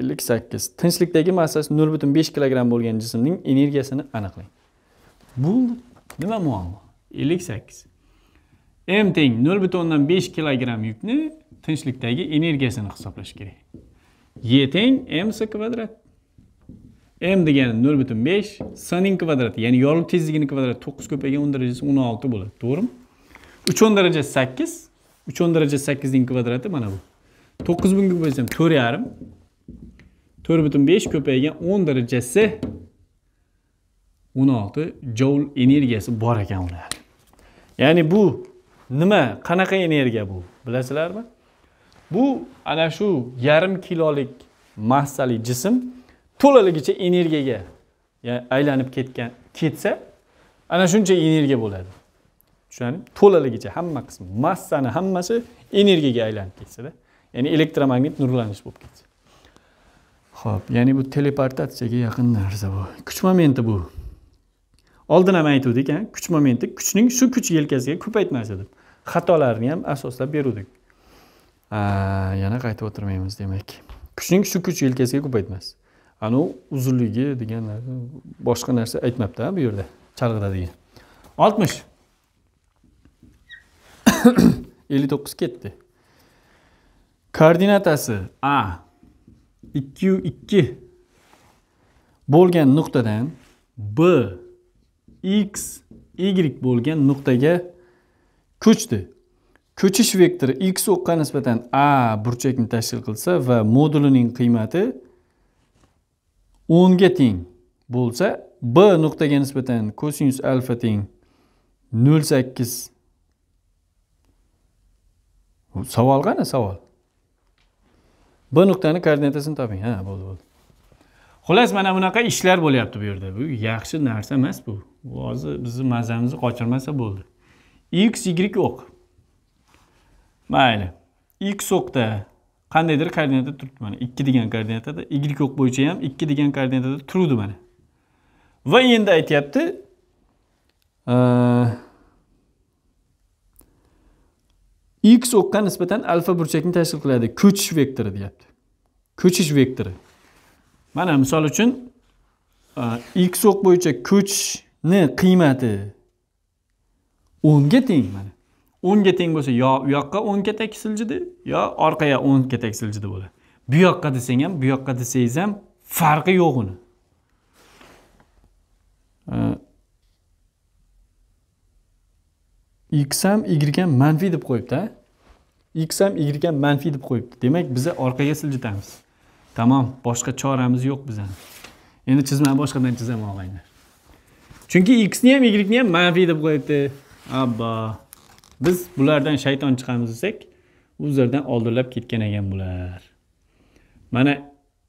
ellik sakkiz tinchlikdagi massasi nol butun besh kilogramm bo'lgan jismning energiyasini aniqlang Bul nima muammo? 58. M teng 0.5 kg yukni tinchlikdagi energiyasini hisoblash kerak. Y teng M mc kvadrat. M degani 0.5, s ning kvadrati, ya'ni yorilish tezligining kvadrati 9 ko'paygan 10 darajasi 16 bo'ladi, to'g'rimi? 3.10 daraja 8, 3.10 daraja 8 ning kvadrati mana bu. 9000 ga bo'lsam 4.5. 4.5 ko'paygan 10 darajasi 16 joul energiyasi bor ekan ular ya'ni bu nima qanaqa energiya bu bilasizlarmi bu ana shu yarim kilolik massali jism to'laligicha energiyaga aylanib ketgan ketsa ana shuncha energiya bo'ladi tushunarlimi to'laligicha hamma qismi massani hammasi energiyaga aylanib ketsada ya'ni elektromagnit nurlanish bo'lib ketsa ho'p ya'ni bu teleportatsiyaga yaqin narsa bu kuch momenti bu oldin ham aytuvdik kuch momenti kuchning shu kuch yelkasiga ko'paytmasi deb xatolarni ham asoslab beruvdik yana qaytib o'tirmaymiz demak kuchning shu kuch yelkasiga ko'paytmas anavi uzunligi degan boshqa narsa aytmabdi bu yerda chalg'iradigan oltmish ellik to'qqiz ketdi koordinatasi a ikkiyu ikki bo'lgan nuqtadan b x y bo'lgan nuqtaga ko'chdi ko'chish vektori x o'qqa nisbatan a burchakni tashkil qilsa va modulining qiymati o'nga teng bo'lsa b nuqtaga nisbatan kosinus alfa teng nol sakkiz savol qani savol b nuqtani koordinatasini toping ha bo'ldi bo'ldi xullas mana bunaqa ishlar bo'lyapti bu yerda bu yaxshi narsa emas bu hozir bizni mazamizni qochirmasa bo'ldi x y o'q mayli x o'qda qandaydir koordinatada turibdi mana ikki degan koordinatada y o'q bo'yicha ham ikki degan koordinatada turuvdi mana va endi aytyapti e, x o'qqa nisbatan alfa burchakni tashkil qiladi ko'chish vektori deyapti ko'chish vektori mana misol uchun e, x o'q bo'yicha ko'chish ni qiymati o'nga teng mana o'nga teng bo'lsa yo u yoqqa o'nga katak siljidi yo orqaga o'n katak siljidi bo'ladi bu yoqqa desang ham bu yoqqa desangiz ham farqi yo'q uni x ham y ham manfiy deb qo'yibdi x ham y ham manfiy deb qo'yibdi demak biza orqaga siljitamiz tamom boshqa choramiz yo'q bizani endi chizmani boshqadan chizaman og'aynlar chunki x ni ham y ni ham manfiy deb qo'yibdi abba biz bulardan shayton chiqamiz desak o'zlaridan oldinlab ketgan ekan bular mana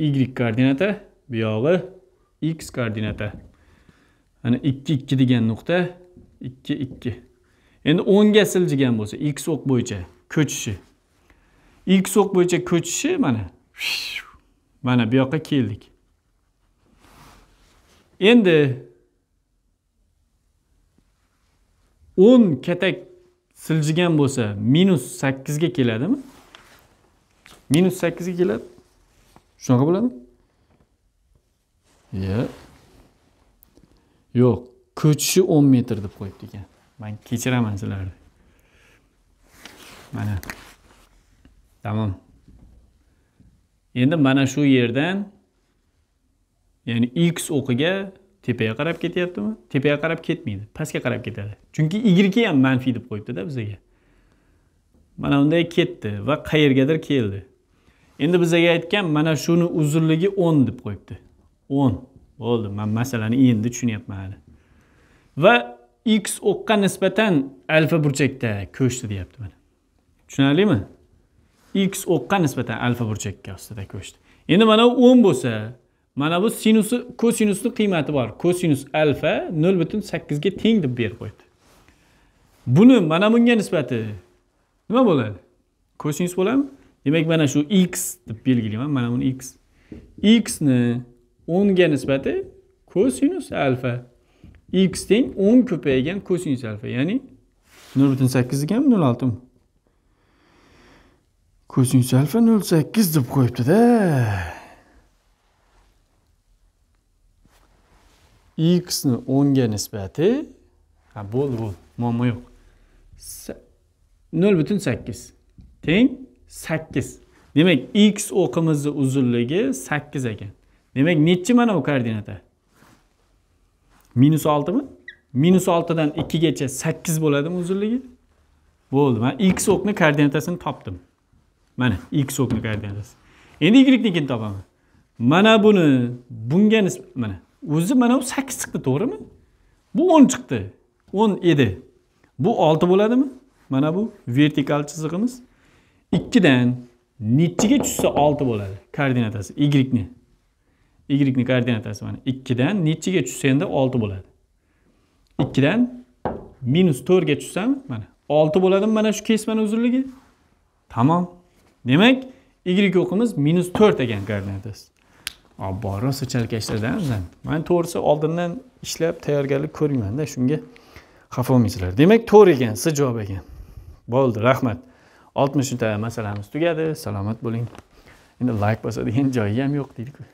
y koordinata bu yog'i x koordinata mana ikki ikki degan nuqta ikki ikki endi o'ngga siljigan bo'lsa x o'q bo'yicha ko'chishi x o'q bo'yicha ko'chishi mana mana bu yoqqa keldik endi 10 katak siljigan bo'lsa minus 8 ga keladimi minus 8 ga keladi shunaqa bo'ladimi yo yo'q ko'chishi 10 metr deb qo'yibdi ekan Men kechiraman sizlarni mana tamom endi mana shu yerdan ya'ni x o'qiga tepaga qarab ketyaptimi tepaga qarab ketmaydi pastga qarab ketadi chunki y ham manfiy deb qo'yibdida bizaga mana unday ketdi va qayergadir keldi endi bizaga aytgan mana shuni uzunligi o'n deb qo'yibdi o'n bo'ldi man masalani endi tushunyapman hali va x o'qqa nisbatan alfa burchakda ko'chdi deyapti mana tushunarlimi x o'qqa nisbatan alfa burchakka ostida ko'chdi endi mana o'n bo'lsa mana bu sinusi kosinusni qiymati bor kosinus alfa nol butun sakkizga teng deb berib qo'ydi buni mana bunga nisbati nima bo'ladi kosinus bo'ladimi demak mana shu x deb belgilayman mana buni x xni o'nga nisbati kosinus alfa x teng o'n ko'paygan kosinus alfa ya'ni nol butun sakkizgami nol oltimi kosinus alfa nol sakkiz deb qo'yibdida x ni ga nisbati ha bo'ldi bo'ldi muammo yo'q nol butun sakkiz teng sakkiz demak x o'qimizni uzunligi sakkiz ekan demak nechi mana bu koordinata minus oltimi minus oltidan ikkigacha sakkiz bo'ladimi uzunligi bo'ldi men x o'qni koordinatasini topdim mana x o'qni koordinatasi endi yniknikini topaman mana buni bunga nisbat mana o'zi mana bu sakkiz chiqdi to'g'rimi bu o'n chiqdi o'n edi bu olti bo'ladimi mana bu vertikal chizig'imiz ikkidan nechiga tushsa olti bo'ladi koordinatasi yni yni koordinatasi mana ikkidan nechiga tushsa endi olti bo'ladi ikkidan minus to'rtga tushsami mana olti bo'ladimi mana shu kesmani uzunligi tamom demak y o'qimiz minus to'rt ekan koordinatasi obbo rosa chalkashlarda man to'g'risi oldindan ishlab tayyorgarlik ko'rmaymanda shunga xafa bo'lmaysizlar demak to'g'ri ekan siz javob ekan bo'ldi rahmat oltmishinchi masalamiz tugadi salomat bo'ling endi layk bosadigan joyi ham yo'q deydiku